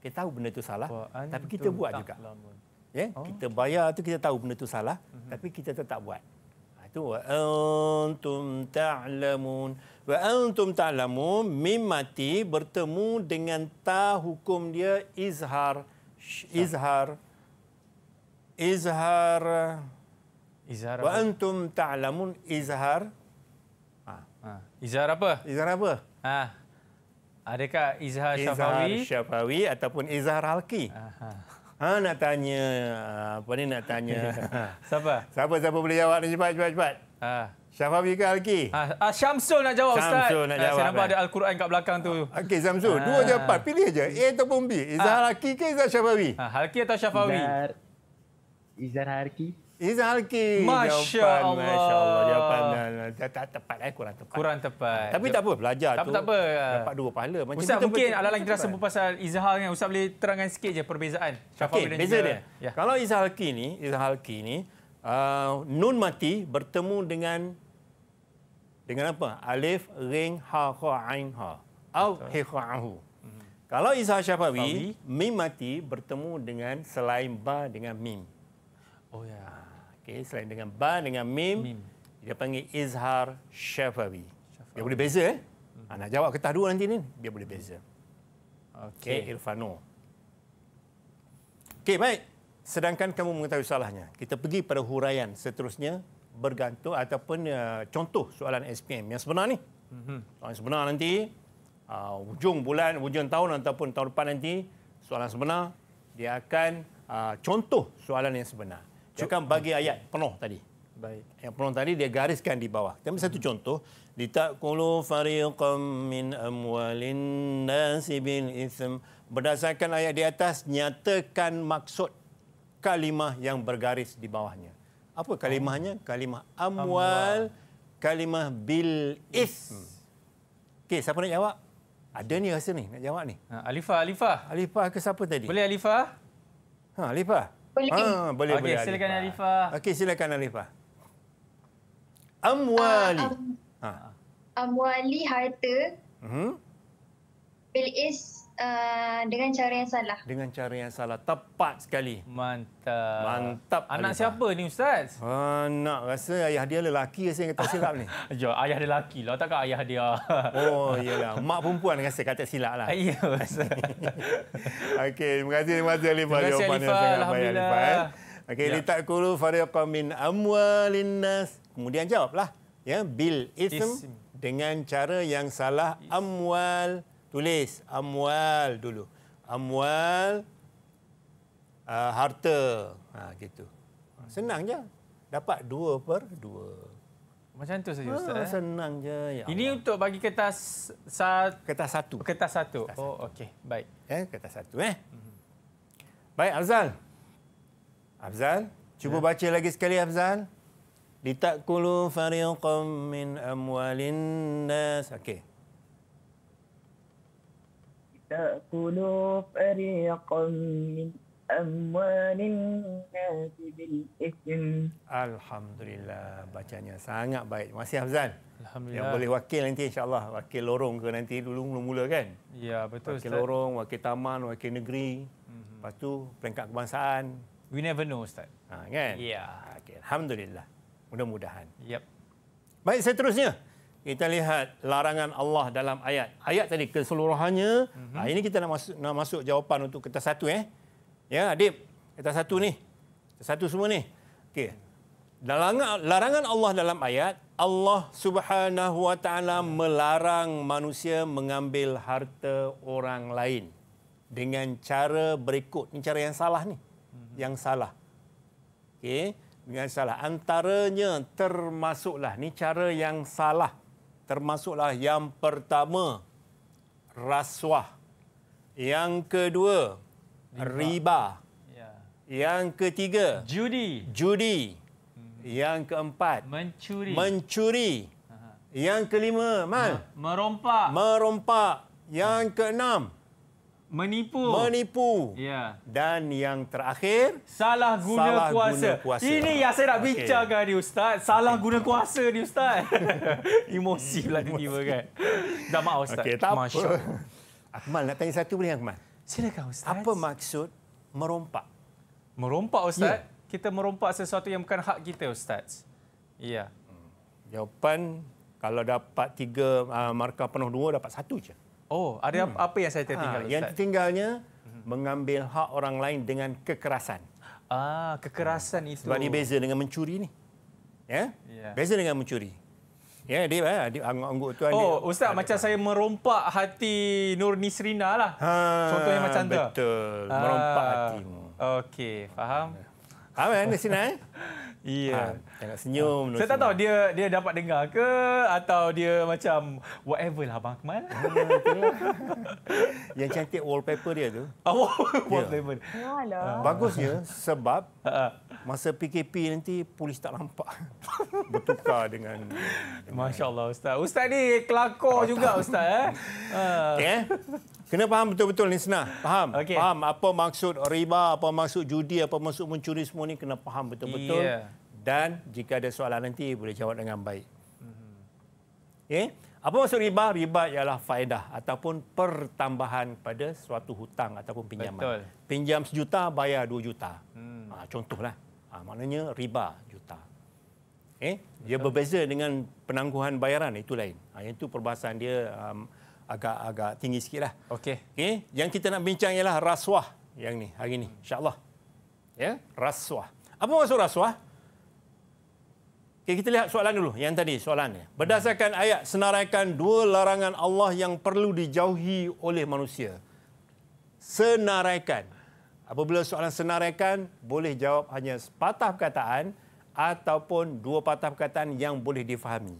Kita tahu benda itu salah, tapi kita buat juga. Ya, yeah? oh. Kita bayar tu kita tahu benda itu salah, mm -hmm. tapi kita tetap buat tu wa antum ta'lamun wa antum ta'lamun mim mati bertemu dengan ta hukum dia izhar izhar izhar izhar wa antum ta'lamun izhar ha. izhar apa izhar apa ha adakah izhar syafawi izhar syafawi ataupun izhar halqi Ha nak tanya ah, apa ni nak tanya. Ha. siapa? Siapa siapa boleh jawab ni cepat cepat cepat. Ha. Syafawi ke Alki? Ah, ah, Syamsul nak jawab Syamsul Ustaz. nak jawab. Saya nampak eh. ada Al-Quran kat belakang tu. Okey Syamsul, ah. dua jawapan. Pilih aja. A ataupun B. Izzah ah. Alki ke Izzah Syafawi? Ah, Alki atau Syafawi? Izzah Alki. Ini Zalki. Masya Allah. Masya Allah. Jawapan eh, eh, eh, tak, tepat eh. Kurang tepat. Kurang tepat. Tapi tak apa. Belajar tak tu. Tak apa. Dapat dua pahala. Macam Ustaz mungkin alat lagi terasa berpasal Izhal ni. Ustaz boleh terangkan sikit je perbezaan. Okey. Beza dia. Ya. Kalau Izhalki ni. Izhalki ni. Uh, nun mati bertemu dengan. Dengan apa? Alif, ring, ha, ha, ain, ha. Au, he, ha, ahu. Mhm. Kalau Isa Syafawi, mim mati bertemu dengan selain ba dengan mim. Oh ya. Okay, selain dengan ba dengan mim, mim. dia panggil izhar syafawi. Dia boleh beza eh? Hmm. Ha, nak jawab ketah dua nanti ni, dia boleh beza. Okey, okay, Irfano. Okey, baik. Sedangkan kamu mengetahui salahnya. Kita pergi pada huraian seterusnya bergantung ataupun uh, contoh soalan SPM yang sebenar ni. Mhm. Soalan yang sebenar nanti uh, ujung bulan, ujung tahun ataupun tahun depan nanti soalan sebenar dia akan uh, contoh soalan yang sebenar cakap bagi ayat penuh tadi. Baik. Yang penuh tadi dia gariskan di bawah. Kita satu hmm. contoh. Ditakulu fariqam min amwalin nasi ism. Berdasarkan ayat di atas, nyatakan maksud kalimah yang bergaris di bawahnya. Apa kalimahnya? Kalimah amwal, kalimah bil ism. Hmm. Okey, siapa nak jawab? Ada ni rasa ni nak jawab ni. Ha, Alifah, Alifah. Alifah ke siapa tadi? Boleh Alifah? Ha, Alifah. Boleh. Ha, boleh okay, boleh. silakan Alifah, Okey, silakan Alifah. Ah, um, Amwali. Uh, um, ha. Amwali harta. Mhm. Uh-huh. Bil is Eh, dengan cara yang salah. Dengan cara yang salah. Tepat sekali. Mantap. Mantap. Anak Alifah. siapa ni ustaz? Anak ha, uh, rasa ayah dia lelaki rasa yang kata silap ni. Jo, ayah dia lelaki lah takkan ayah dia. oh, iyalah. Mak perempuan rasa kata silap lah. Ya ustaz. Okey, terima kasih terima kasih Alifah. Terima kasih Alifah. Eh. Alhamdulillah. Eh. Okey, ya. litak kulu fariqa min amwalin nas. Kemudian jawablah. Ya, bil ism, ism. dengan cara yang salah amwal. Tulis amwal dulu. Amwal uh, harta. Ha gitu. Senang je. Dapat dua per dua Macam tu saja ah, ustaz. Ha, senang je. Ya Ini Allah. untuk bagi kertas sa- kertas satu. Kertas satu. Kertas oh okey. Baik. Eh kertas satu eh. hmm Baik Afzal. Afzal, cuba ya. baca lagi sekali Afzal. Litakulu fariqam min amwalin nas. Okey. تأكلوا فريقا من أموال الناس بالإثم الحمد لله bacanya sangat baik terima kasih Hafzan Yang boleh wakil nanti insyaAllah. Wakil lorong ke nanti dulu mula-mula kan? Ya, betul. Wakil Ustaz. lorong, wakil taman, wakil negeri. Mm-hmm. Lepas tu, peringkat kebangsaan. We never know, Ustaz. Ha, kan? Yeah. Okay. Alhamdulillah. Mudah-mudahan. Yep. Baik, seterusnya kita lihat larangan Allah dalam ayat. Ayat tadi keseluruhannya. Mm-hmm. ini kita nak masuk, nak masuk jawapan untuk kita satu eh. Ya, Adib. kita satu ni. Kertas satu semua ni. Okey. Larangan, larangan Allah dalam ayat, Allah Subhanahu Wa Taala melarang manusia mengambil harta orang lain dengan cara berikut. Ini cara yang salah ni. Mm-hmm. Yang salah. Okey. Dengan salah. Antaranya termasuklah. ni cara yang salah termasuklah yang pertama rasuah yang kedua riba ya. yang ketiga judi judi hmm. yang keempat mencuri mencuri yang kelima man merompak merompak yang keenam menipu. Menipu. Ya. Dan yang terakhir salah guna, salah kuasa. guna kuasa. Ini yang saya nak okay. bincangkan ni ustaz, salah okay. guna kuasa ni ustaz. Emosi pula tiba kan. Dah maaf ustaz. Okay, tak Masya. apa. Akmal nak tanya satu boleh Akmal? Silakan ustaz. Apa maksud merompak? Merompak ustaz? Yeah. Kita merompak sesuatu yang bukan hak kita ustaz. Ya. Hmm. Jawapan kalau dapat tiga ah, markah penuh dua, dapat satu je. Oh, ada hmm. apa yang saya tertinggal? Ha, yang tertinggalnya hmm. mengambil hak orang lain dengan kekerasan. Ah, kekerasan hmm. itu. Sebab dia beza dengan mencuri ni. Ya? Yeah. Beza dengan mencuri. Ya, yeah, dia ah, dia angguk-angguk tu Oh, dia, ustaz ada macam saya merompak hati Nur Nisrina lah. Ha, Contohnya macam tu. Betul. Ah, merompak hatimu. Okey, faham? Faham kan di sini eh? Iya. Yeah. Ha, tak senyum. Ha. Saya tak tahu dia dia dapat dengar ke atau dia macam whatever lah Abang Akmal. Ah, Yang cantik wallpaper dia tu. Oh, wallpaper. Yeah. Walau. Ah. Bagus ya sebab ah, masa PKP nanti polis tak nampak. Bertukar dengan... Masya Allah Ustaz. Ustaz ni kelakor oh, juga Ustaz. Eh? Okay. Eh? Kena faham betul-betul ni senang. Faham. Okay. Faham apa maksud riba, apa maksud judi, apa maksud mencuri semua ni kena faham betul-betul. Yeah dan jika ada soalan nanti boleh jawab dengan baik. Okay. Mm-hmm. Eh? Apa maksud riba? Riba ialah faedah ataupun pertambahan pada suatu hutang ataupun pinjaman. Betul. Pinjam sejuta, bayar dua juta. Hmm. Ha, contohlah. Ha, maknanya riba juta. Okay. Eh? Dia Betul. berbeza dengan penangguhan bayaran, itu lain. Ha, yang itu perbahasan dia um, agak agak tinggi sikitlah. Okey. Okay. Eh? Yang kita nak bincang ialah rasuah yang ni hari ni insya-Allah. Ya, yeah. rasuah. Apa maksud rasuah? Okay, kita lihat soalan dulu yang tadi soalannya. Berdasarkan ayat senaraikan dua larangan Allah yang perlu dijauhi oleh manusia. Senaraikan. Apabila soalan senaraikan boleh jawab hanya sepatah perkataan ataupun dua patah perkataan yang boleh difahami.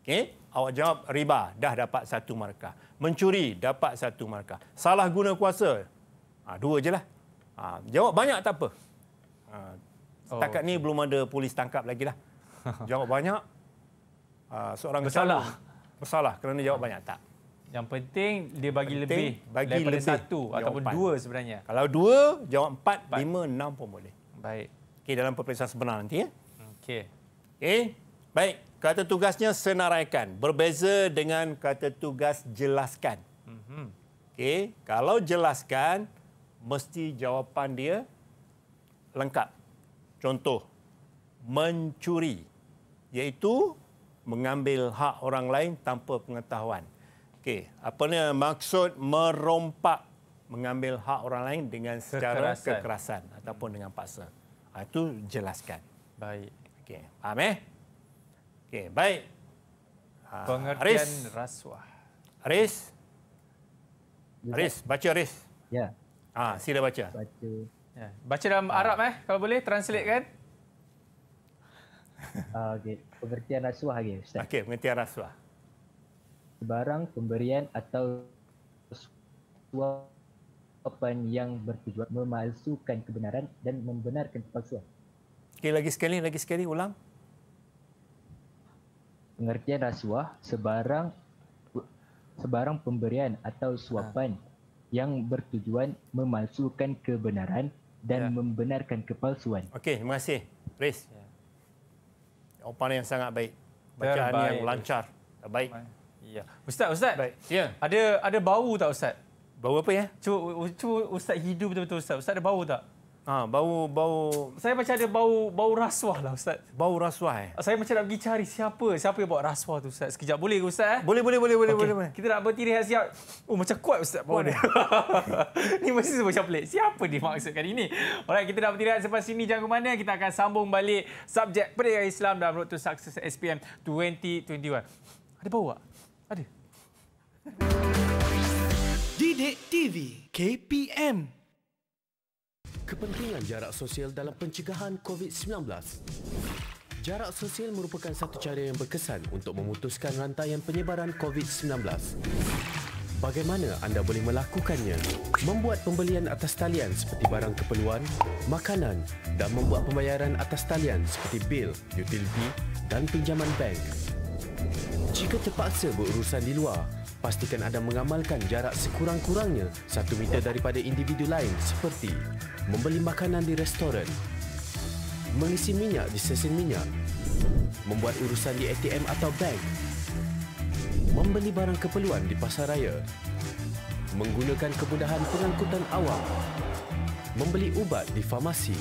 Okey, awak jawab riba dah dapat satu markah. Mencuri dapat satu markah. Salah guna kuasa. Ha, dua je lah. Ha, jawab banyak tak apa. Ha, setakat oh, ni belum ada polis tangkap lagi lah. jawab banyak uh, seorang bersalah kecamu, bersalah kerana jawab banyak tak yang penting dia bagi penting, lebih bagi daripada lebih. satu jawab ataupun empat. dua sebenarnya kalau dua jawab empat, empat. lima enam pun boleh baik okey dalam peperiksaan sebenar nanti ya okey okey baik kata tugasnya senaraikan berbeza dengan kata tugas jelaskan mm-hmm. okey kalau jelaskan mesti jawapan dia lengkap contoh mencuri iaitu mengambil hak orang lain tanpa pengetahuan. Okey, apa ni maksud merompak mengambil hak orang lain dengan secara kekerasan, kekerasan ataupun dengan paksa? Ha, itu jelaskan. Baik. Okey, faham eh? Okey, baik. Ha, Pengertian Aris. rasuah. Aris. Ya. Aris, baca Aris. Ya. Ah, ha, sila baca. Baca. Ya. Baca dalam Arab eh kalau boleh translate kan? Ah, okay. pengertian rasuah lagi Ustaz. Okey, pemberian rasuah. Sebarang pemberian atau suapan yang bertujuan memalsukan kebenaran dan membenarkan kepalsuan. Okey, lagi sekali, lagi sekali ulang. Pengertian rasuah sebarang sebarang pemberian atau suapan ha. yang bertujuan memalsukan kebenaran dan ya. membenarkan kepalsuan. Okey, terima kasih. please. Ya umpan yang sangat baik. Bacaan yang lancar. Baik. baik. Ya. Ustaz, ustaz. Baik. Ya. ya. Ada ada bau tak ustaz? Bau apa ya? Cuba, cuba ustaz hidup betul-betul ustaz. Ustaz ada bau tak? Ha, bau bau saya macam ada bau bau rasuah lah ustaz. Bau rasuah eh. Saya macam nak pergi cari siapa siapa yang buat rasuah tu ustaz. Sekejap boleh ke ustaz eh? Boleh boleh boleh okay. boleh boleh. Kita nak berhenti rehat siap. Oh macam kuat ustaz bau dia. Eh? ni mesti macam pelik. Siapa dia maksudkan ini? Alright kita nak berhenti rehat selepas sini jangan ke mana kita akan sambung balik subjek pendidikan Islam dalam road to success SPM 2021. Ada bau tak? Ada. Didik TV KPM Kepentingan jarak sosial dalam pencegahan COVID-19 Jarak sosial merupakan satu cara yang berkesan untuk memutuskan rantaian penyebaran COVID-19. Bagaimana anda boleh melakukannya? Membuat pembelian atas talian seperti barang keperluan, makanan dan membuat pembayaran atas talian seperti bil, utiliti dan pinjaman bank. Jika terpaksa berurusan di luar, pastikan anda mengamalkan jarak sekurang-kurangnya satu meter daripada individu lain seperti membeli makanan di restoran, mengisi minyak di sesi minyak, membuat urusan di ATM atau bank, membeli barang keperluan di pasar raya, menggunakan kemudahan pengangkutan awam, membeli ubat di farmasi.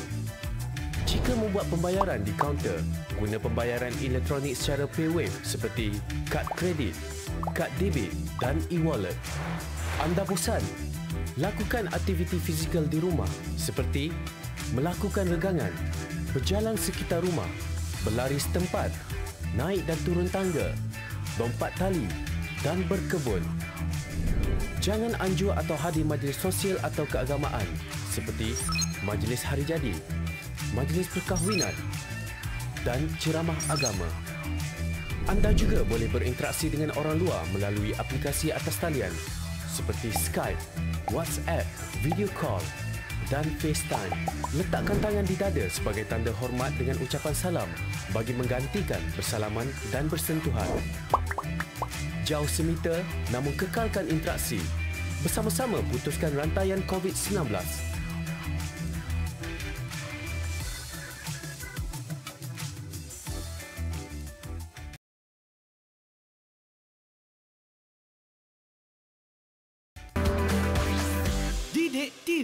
Jika membuat pembayaran di kaunter, guna pembayaran elektronik secara paywave seperti kad kredit, kad debit dan e-wallet. Anda pusat. Lakukan aktiviti fizikal di rumah seperti melakukan regangan, berjalan sekitar rumah, berlari setempat, naik dan turun tangga, lompat tali dan berkebun. Jangan anjur atau hadir majlis sosial atau keagamaan seperti majlis hari jadi, majlis perkahwinan dan ceramah agama. Anda juga boleh berinteraksi dengan orang luar melalui aplikasi atas talian seperti Skype, WhatsApp, video call dan FaceTime. Letakkan tangan di dada sebagai tanda hormat dengan ucapan salam bagi menggantikan bersalaman dan bersentuhan. Jauh semeter namun kekalkan interaksi. Bersama-sama putuskan rantaian COVID-19.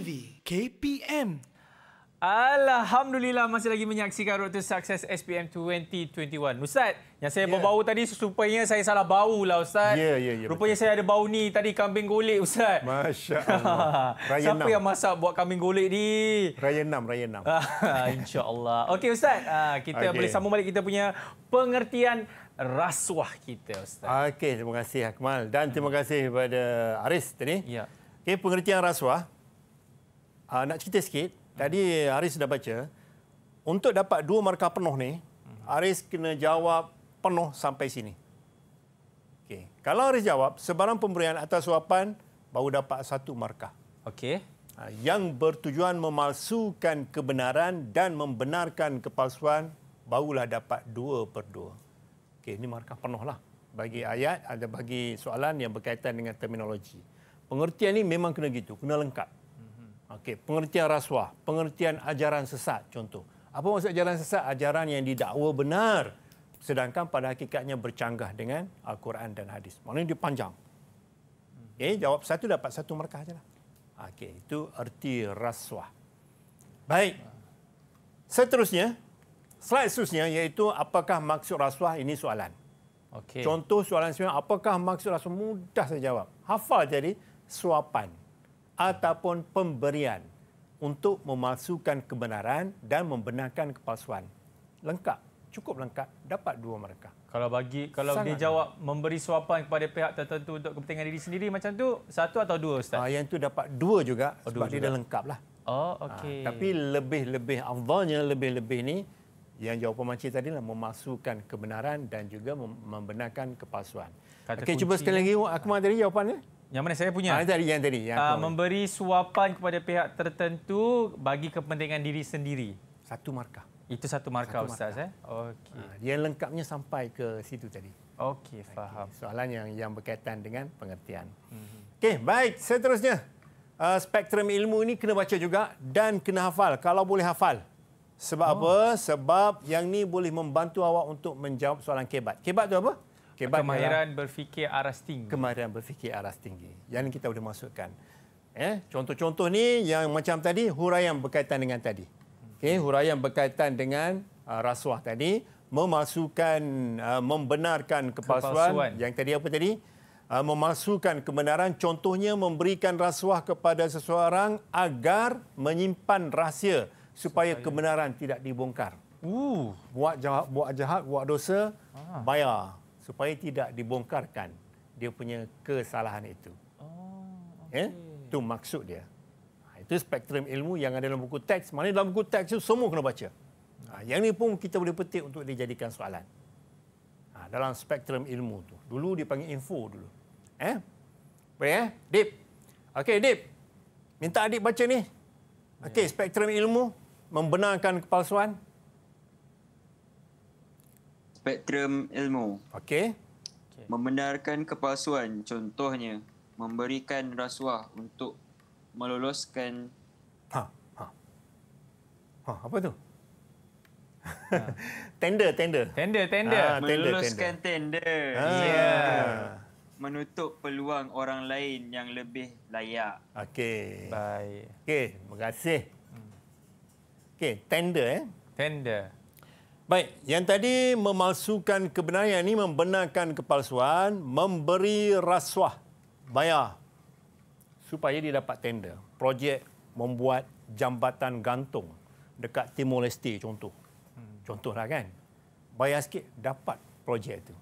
TV KPM. Alhamdulillah masih lagi menyaksikan Road to Success SPM 2021. Ustaz, yang saya yeah. Ya. bau tadi supaya saya salah bau lah Ustaz. Yeah, yeah, yeah, Rupanya betul. saya ada bau ni tadi kambing golek Ustaz. Masya Allah. Siapa 6. yang masak buat kambing golek ni? Raya 6, Raya 6. InsyaAllah. Okey Ustaz, ah, kita okay. boleh sambung balik kita punya pengertian rasuah kita Ustaz. Okey, terima kasih Akmal. Dan terima hmm. kasih kepada Aris tadi. Yeah. Okey, pengertian rasuah. Uh, nak cerita sikit, tadi Aris dah baca, untuk dapat dua markah penuh ni, Aris kena jawab penuh sampai sini. Okay. Kalau Aris jawab, sebarang pemberian atas suapan baru dapat satu markah. Okey. Ah, yang bertujuan memalsukan kebenaran dan membenarkan kepalsuan, barulah dapat dua per dua. Okay, ini markah penuh lah. Bagi ayat, ada bagi soalan yang berkaitan dengan terminologi. Pengertian ini memang kena gitu, kena lengkap. Okey, pengertian rasuah, pengertian ajaran sesat contoh. Apa maksud ajaran sesat? Ajaran yang didakwa benar sedangkan pada hakikatnya bercanggah dengan Al-Quran dan hadis. Maknanya dia panjang. Okey, jawab satu dapat satu markah sajalah. Okey, itu erti rasuah. Baik. Seterusnya, slide seterusnya iaitu apakah maksud rasuah ini soalan. Okey. Contoh soalan sebenarnya apakah maksud rasuah mudah saya jawab. Hafal jadi suapan ataupun pemberian untuk memasukkan kebenaran dan membenarkan kepalsuan. Lengkap, cukup lengkap dapat dua mereka. Kalau bagi kalau Sangat dia jawab memberi suapan kepada pihak tertentu untuk kepentingan diri sendiri macam tu, satu atau dua ustaz? Ah yang tu dapat dua juga oh, sebab dua juga. dah lengkaplah. Oh ah, okey. Ha, tapi lebih-lebih afdalnya lebih-lebih ni yang jawapan macam tadi lah memasukkan kebenaran dan juga membenarkan kepalsuan. Okey cuba sekali lagi lah. aku mahu tadi jawapannya. Yang mana saya punya? Ah, tadi, yang tadi. Yang ah, memberi suapan kepada pihak tertentu bagi kepentingan diri sendiri. Satu markah. Itu satu markah, satu markah. Ustaz. Eh? Okay. Ah, dia lengkapnya sampai ke situ tadi. Okey, faham. Okay. Soalan yang yang berkaitan dengan pengertian. Mm-hmm. Okey, baik. Seterusnya. Uh, spektrum ilmu ini kena baca juga dan kena hafal. Kalau boleh hafal. Sebab oh. apa? Sebab yang ni boleh membantu awak untuk menjawab soalan kebat. Kebat tu apa? Kebat kemahiran ialah, berfikir aras tinggi. Kemahiran berfikir aras tinggi. Yang kita sudah masukkan. Eh, contoh-contoh ni yang macam tadi huraian berkaitan dengan tadi. Okey, huraian berkaitan dengan uh, rasuah tadi memasukkan uh, membenarkan kepalsuan. kepalsuan yang tadi apa tadi? Uh, memasukkan kebenaran contohnya memberikan rasuah kepada seseorang agar menyimpan rahsia supaya, supaya. kebenaran tidak dibongkar. Uh, buat jahat buat jahat buat dosa ah. bayar supaya tidak dibongkarkan dia punya kesalahan itu. Oh, ya? okay. eh? Itu maksud dia. Ha, itu spektrum ilmu yang ada dalam buku teks. Maknanya dalam buku teks itu semua kena baca. Ha, yang ini pun kita boleh petik untuk dijadikan soalan. Ha, dalam spektrum ilmu tu. Dulu dipanggil info dulu. Eh? Boleh eh? Ya? Dip. Okey, Dip. Minta adik baca ni. Okey, ya. spektrum ilmu membenarkan kepalsuan spektrum ilmu. Okey. Okay. Membenarkan kepalsuan contohnya memberikan rasuah untuk meloloskan ha ha. Ha apa tu? Ha. tender tender. Tender tender. Ha, tender meloloskan tender. tender. Ha. Yeah. Ya. Menutup peluang orang lain yang lebih layak. Okey. Baik. Okey, terima kasih. Hmm. Okey, tender eh. Tender. Baik, yang tadi memalsukan kebenaran ini membenarkan kepalsuan, memberi rasuah bayar supaya dia dapat tender. Projek membuat jambatan gantung dekat Timor Leste contoh. Hmm. Contohlah kan. Bayar sikit dapat projek itu.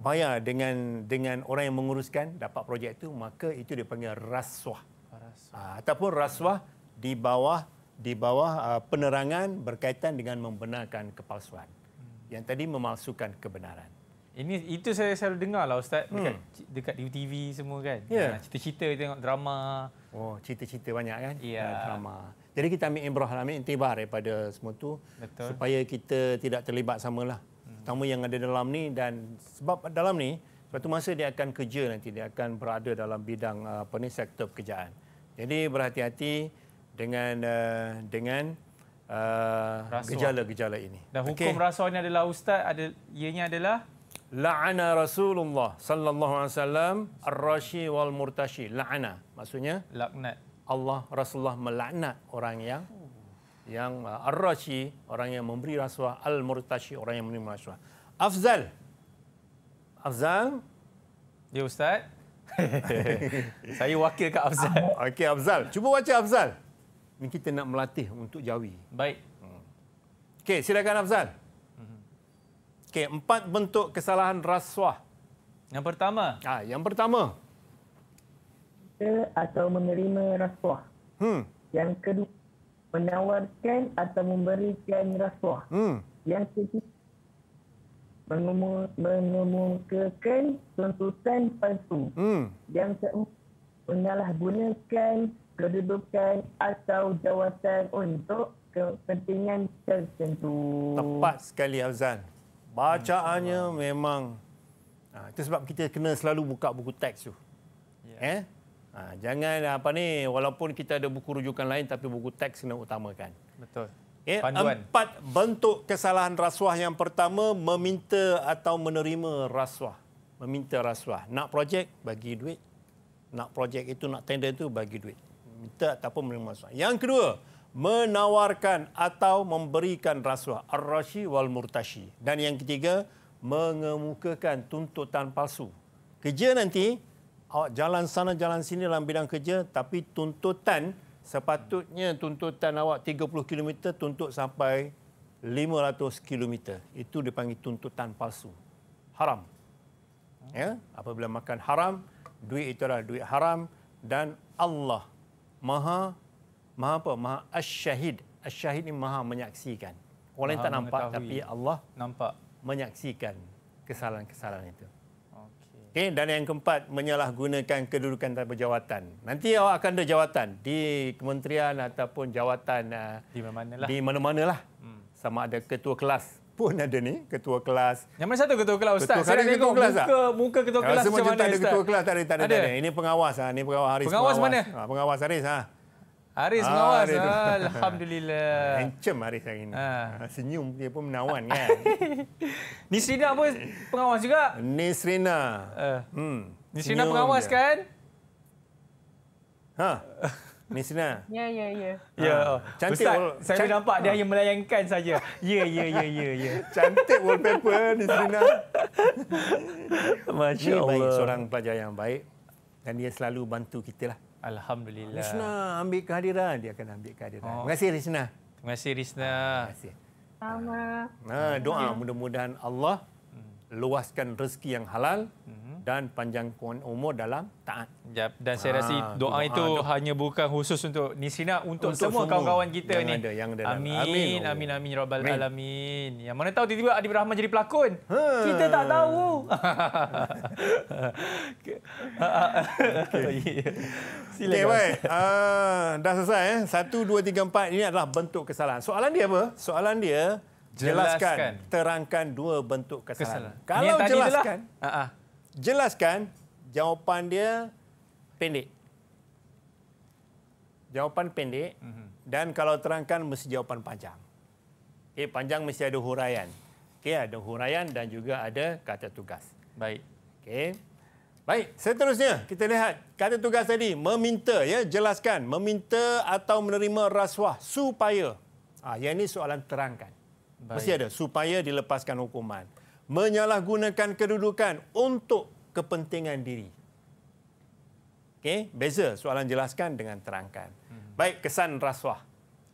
Bayar dengan dengan orang yang menguruskan dapat projek itu maka itu dipanggil rasuah. rasuah. Ha, ataupun rasuah di bawah di bawah uh, penerangan berkaitan dengan membenarkan kepalsuan yang tadi memalsukan kebenaran. Ini itu saya selalu dengar lah ustaz hmm. dekat dekat TV semua kan. Yeah. Cerita-cerita tengok drama. Oh, cerita-cerita banyak kan? Yeah. Ya. Drama. Jadi kita ambil ibrah lah, ambil intibar daripada semua tu Betul. supaya kita tidak terlibat samalah. Pertama hmm. yang ada dalam ni dan sebab dalam ni suatu masa dia akan kerja nanti dia akan berada dalam bidang uh, apa ni sektor pekerjaan. Jadi berhati-hati dengan uh, dengan uh, gejala-gejala ini. Dan hukum okay. rasuah ini adalah ustaz ada ianya adalah la'ana Rasulullah sallallahu alaihi wasallam ar-rashi wal murtashi la'ana maksudnya laknat Allah Rasulullah melaknat orang yang yang uh, ar-rashi orang yang memberi rasuah al-murtashi orang yang menerima rasuah afzal afzal ya ustaz saya wakil kat afzal okey afzal cuba baca afzal ni kita nak melatih untuk jawi. Baik. Hmm. Okey, silakan Afzal. Mhm. Okey, empat bentuk kesalahan rasuah. Yang pertama. Ah, yang pertama. Kita atau menerima rasuah. Hmm. Yang kedua, menawarkan atau memberikan rasuah. Hmm. Yang ketiga, mengumum, mengumumkakan tuntutan palsu. Hmm. Yang keempat, menyalahgunakan kedudukan atau jawatan untuk kepentingan tertentu. Tepat sekali Azan. Bacaannya hmm. memang ha, itu sebab kita kena selalu buka buku teks tu. Ya. Eh? Ha, jangan apa ni walaupun kita ada buku rujukan lain tapi buku teks kena utamakan. Betul. Eh, empat bentuk kesalahan rasuah yang pertama meminta atau menerima rasuah. Meminta rasuah. Nak projek bagi duit. Nak projek itu nak tender itu bagi duit minta ataupun menerima rasuah. Yang kedua, menawarkan atau memberikan rasuah ar-rashi wal murtashi. Dan yang ketiga, mengemukakan tuntutan palsu. Kerja nanti awak jalan sana jalan sini dalam bidang kerja tapi tuntutan sepatutnya tuntutan awak 30 km tuntut sampai 500 km. Itu dipanggil tuntutan palsu. Haram. Ya, apabila makan haram, duit itu adalah duit haram dan Allah maha maha apa maha asyahid asyahid ni maha menyaksikan orang lain tak nampak tapi Allah nampak menyaksikan kesalahan-kesalahan itu okey okay, dan yang keempat menyalahgunakan kedudukan dan jawatan nanti awak akan ada jawatan di kementerian ataupun jawatan ah, di mana-manalah di mana-manalah hmm. sama ada ketua kelas pun ada ni ketua kelas. Yang mana satu ketua kelas ustaz? Ketua, ketua kelas. Muka, muka ketua kelas semua macam mana tak ada ketua kelas tak ada tak ada. ada. Ini pengawas ha ah, ni pengawas Haris. Pengawas, pengawas. mana? Ha, pengawas Haris ha. Haris ah, mengawas. Haris Alhamdulillah. Encem Haris hari ini. Ah. Senyum dia pun menawan kan. Nisrina pun pengawas juga. Nisrina. Uh. Hmm. Nisrina Senyum pengawas dia. kan? Ha. Miss Nina. Ya, ya, ya. Ya. Ah. Cantik. Ustaz, saya cantik. nampak dia hanya ah. melayangkan saja. Ya, ya, ya, ya, ya. Cantik wallpaper ni Nina. Masya dia Baik, seorang pelajar yang baik dan dia selalu bantu kita lah. Alhamdulillah. Rizna ambil kehadiran, dia akan ambil kehadiran. Oh. Terima kasih Rizna. Terima kasih Rizna. Terima kasih. Sama. Nah, doa mudah-mudahan Allah luaskan rezeki yang halal dan panjangkan umur dalam taat. Ya, dan saya rasa ha, doa, itu doa. hanya bukan khusus untuk Nisina untuk, untuk semua, semua kawan-kawan kita ni. Ada, yang ada amin amin amin ya rabbal alamin. Yang mana tahu tiba-tiba Adib Rahman jadi pelakon. Ha. Kita tak tahu. okay. Sila. Okay, uh, dah selesai eh. 1 2 3 4 ini adalah bentuk kesalahan. Soalan dia apa? Soalan dia jelaskan, jelaskan. terangkan dua bentuk kesalahan. kesalahan. Kalau jelaskan, uh jelaskan, jawapan dia pendek. Jawapan pendek uh-huh. dan kalau terangkan mesti jawapan panjang. Okay, eh, panjang mesti ada huraian. Okay, ada huraian dan juga ada kata tugas. Baik. Okay. Baik, seterusnya kita lihat kata tugas tadi meminta ya jelaskan meminta atau menerima rasuah supaya ah yang ini soalan terangkan. Baik. Mesti ada supaya dilepaskan hukuman. Menyalahgunakan kedudukan untuk kepentingan diri. Okay, beza soalan jelaskan dengan terangkan. Hmm. Baik, kesan rasuah.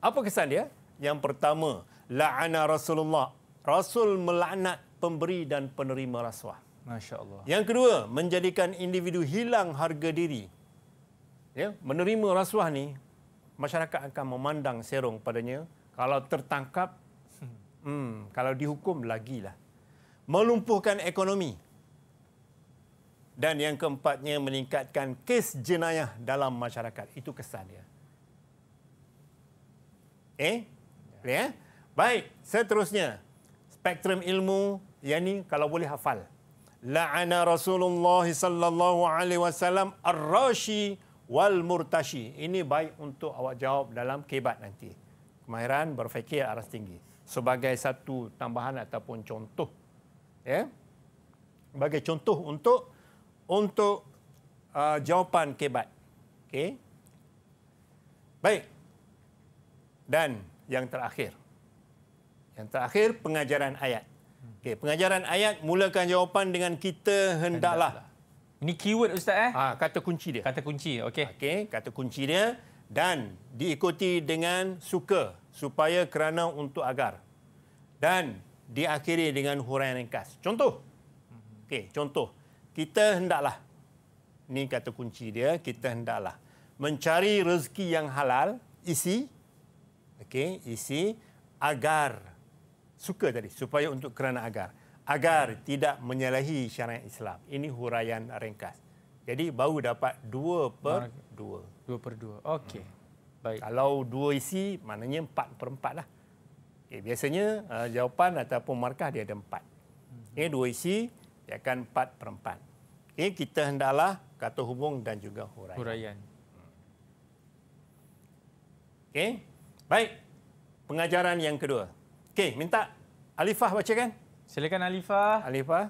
Apa kesan dia? Yang pertama, la'ana Rasulullah. Rasul melaknat pemberi dan penerima rasuah. Masya Allah. Yang kedua, menjadikan individu hilang harga diri. Ya, menerima rasuah ni, masyarakat akan memandang serong padanya. Kalau tertangkap, Hmm, kalau dihukum lagilah. Melumpuhkan ekonomi. Dan yang keempatnya meningkatkan kes jenayah dalam masyarakat. Itu kesan dia. Eh? Boleh ya. ya? Baik, seterusnya. Spektrum ilmu yang ini kalau boleh hafal. La'ana Rasulullah sallallahu alaihi wasallam ar-rashi wal murtashi. Ini baik untuk awak jawab dalam kebat nanti. Kemahiran berfikir aras tinggi sebagai satu tambahan ataupun contoh ya sebagai contoh untuk untuk uh, jawapan kebat okey baik dan yang terakhir yang terakhir pengajaran ayat okey pengajaran ayat mulakan jawapan dengan kita hendaklah ini keyword ustaz eh ha, kata kunci dia kata kunci okey okey kata kunci dia dan diikuti dengan suka supaya kerana untuk agar dan diakhiri dengan huraian ringkas. Contoh. Okey, contoh. Kita hendaklah ni kata kunci dia, kita hendaklah mencari rezeki yang halal, isi okey, isi agar suka tadi supaya untuk kerana agar agar tidak menyalahi syariat Islam. Ini huraian ringkas. Jadi baru dapat 2 per 2. 2 per 2. Okey. Hmm. Baik. Kalau dua isi, maknanya empat per empat lah. Eh, biasanya uh, jawapan ataupun markah dia ada empat. Ini hmm. eh, dua isi, dia akan empat per empat. Ini eh, kita hendaklah kata hubung dan juga huraian. huraian. Okey, hmm. eh, baik. Pengajaran yang kedua. Okey, minta Alifah baca kan? Silakan Alifah. Alifah.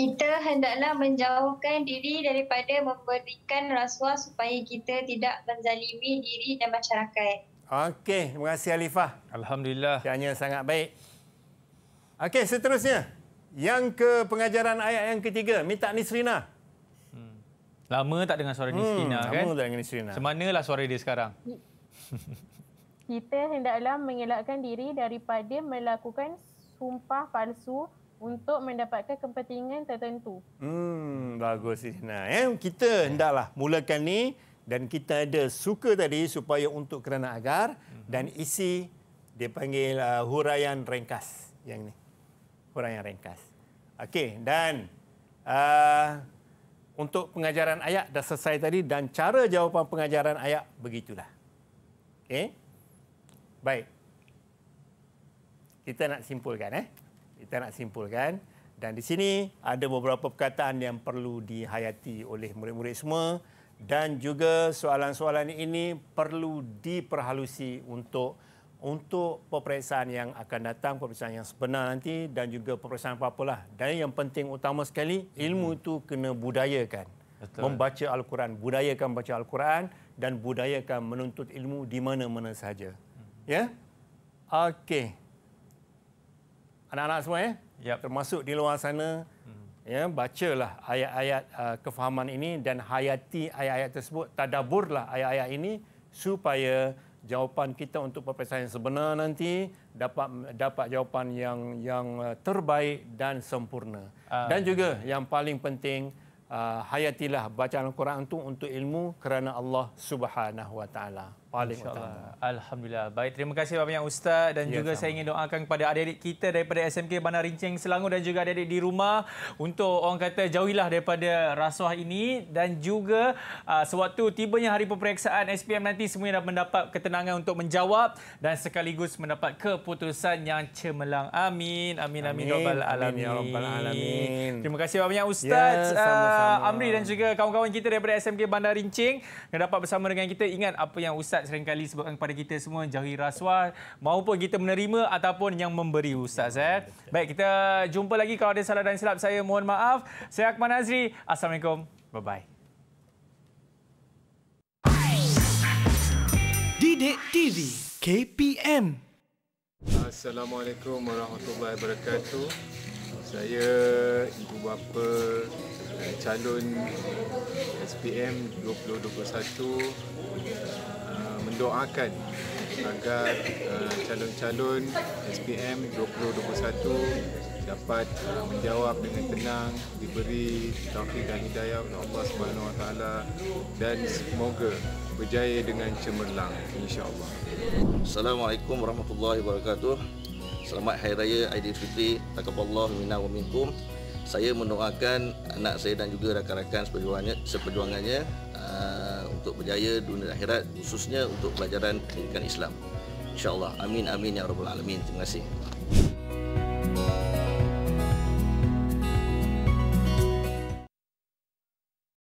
kita hendaklah menjauhkan diri daripada memberikan rasuah supaya kita tidak menzalimi diri dan masyarakat. Okey, terima kasih Alifah. Alhamdulillah. Kiannya sangat baik. Okey, seterusnya. Yang ke pengajaran ayat yang ketiga, minta Nisrina. Hmm. Lama tak dengan suara Nisrina hmm, kan? Lama tak dengan Nisrina. Semanalah suara dia sekarang? Kita hendaklah mengelakkan diri daripada melakukan sumpah palsu untuk mendapatkan kepentingan tertentu. Hmm, bagus Isna. Eh, kita hendaklah mulakan ni dan kita ada suka tadi supaya untuk kerana agar dan isi dipanggil uh, huraian ringkas yang ni. Huraian ringkas. Okey, dan uh, untuk pengajaran ayat dah selesai tadi dan cara jawapan pengajaran ayat begitulah. Okey. Baik. Kita nak simpulkan eh kita nak simpulkan dan di sini ada beberapa perkataan yang perlu dihayati oleh murid-murid semua dan juga soalan-soalan ini perlu diperhalusi untuk untuk peperiksaan yang akan datang, peperiksaan yang sebenar nanti dan juga peperiksaan apa-apalah. Dan yang penting utama sekali, ilmu hmm. itu kena budayakan. Betul. Membaca Al-Quran, budayakan baca Al-Quran dan budayakan menuntut ilmu di mana-mana sahaja. Hmm. Ya? Okey anak-anak semua ya, eh? yep. termasuk di luar sana, hmm. ya, bacalah ayat-ayat uh, kefahaman ini dan hayati ayat-ayat tersebut, tadaburlah ayat-ayat ini supaya jawapan kita untuk perpisahan yang sebenar nanti dapat dapat jawapan yang yang uh, terbaik dan sempurna. Uh, dan juga yeah. yang paling penting uh, hayatilah bacaan Al-Quran itu untuk ilmu kerana Allah Subhanahu Wa Taala paling utama. Alhamdulillah. Baik, terima kasih banyak Ustaz dan ya, juga sama. saya ingin doakan kepada adik-adik kita daripada SMK Bandar Rincing Selangor dan juga adik-adik di rumah untuk orang kata jauhilah daripada rasuah ini dan juga uh, sewaktu tibanya hari peperiksaan SPM nanti semuanya dah mendapat ketenangan untuk menjawab dan sekaligus mendapat keputusan yang cemerlang. Amin. Amin. Amin. Amin. Amin. Ya Alamin. Amin. Alamin. Terima kasih banyak Ustaz ya, uh, Amri dan juga kawan-kawan kita daripada SMK Bandar Rincing yang dapat bersama dengan kita. Ingat apa yang Ustaz ustaz seringkali sebutkan kepada kita semua jauhi rasuah maupun kita menerima ataupun yang memberi ustaz eh. Baik kita jumpa lagi kalau ada salah dan silap saya mohon maaf. Saya Akman Azri. Assalamualaikum. Bye bye. Didik TV KPM. Assalamualaikum warahmatullahi wabarakatuh. Saya ibu bapa eh, calon SPM 2021 mendoakan agar uh, calon-calon uh, SPM 2021 dapat uh, menjawab dengan tenang diberi taufik dan hidayah oleh Allah Subhanahu Wa Taala dan semoga berjaya dengan cemerlang insya-Allah. Assalamualaikum warahmatullahi wabarakatuh. Selamat Hari Raya Aidilfitri. Takaballahu minna wa minkum. Saya mendoakan anak saya dan juga rakan-rakan seperjuangannya, seperjuangannya uh, untuk berjaya dunia akhirat khususnya untuk pelajaran pendidikan Islam. InsyaAllah. Amin amin ya rabbal alamin. Terima kasih.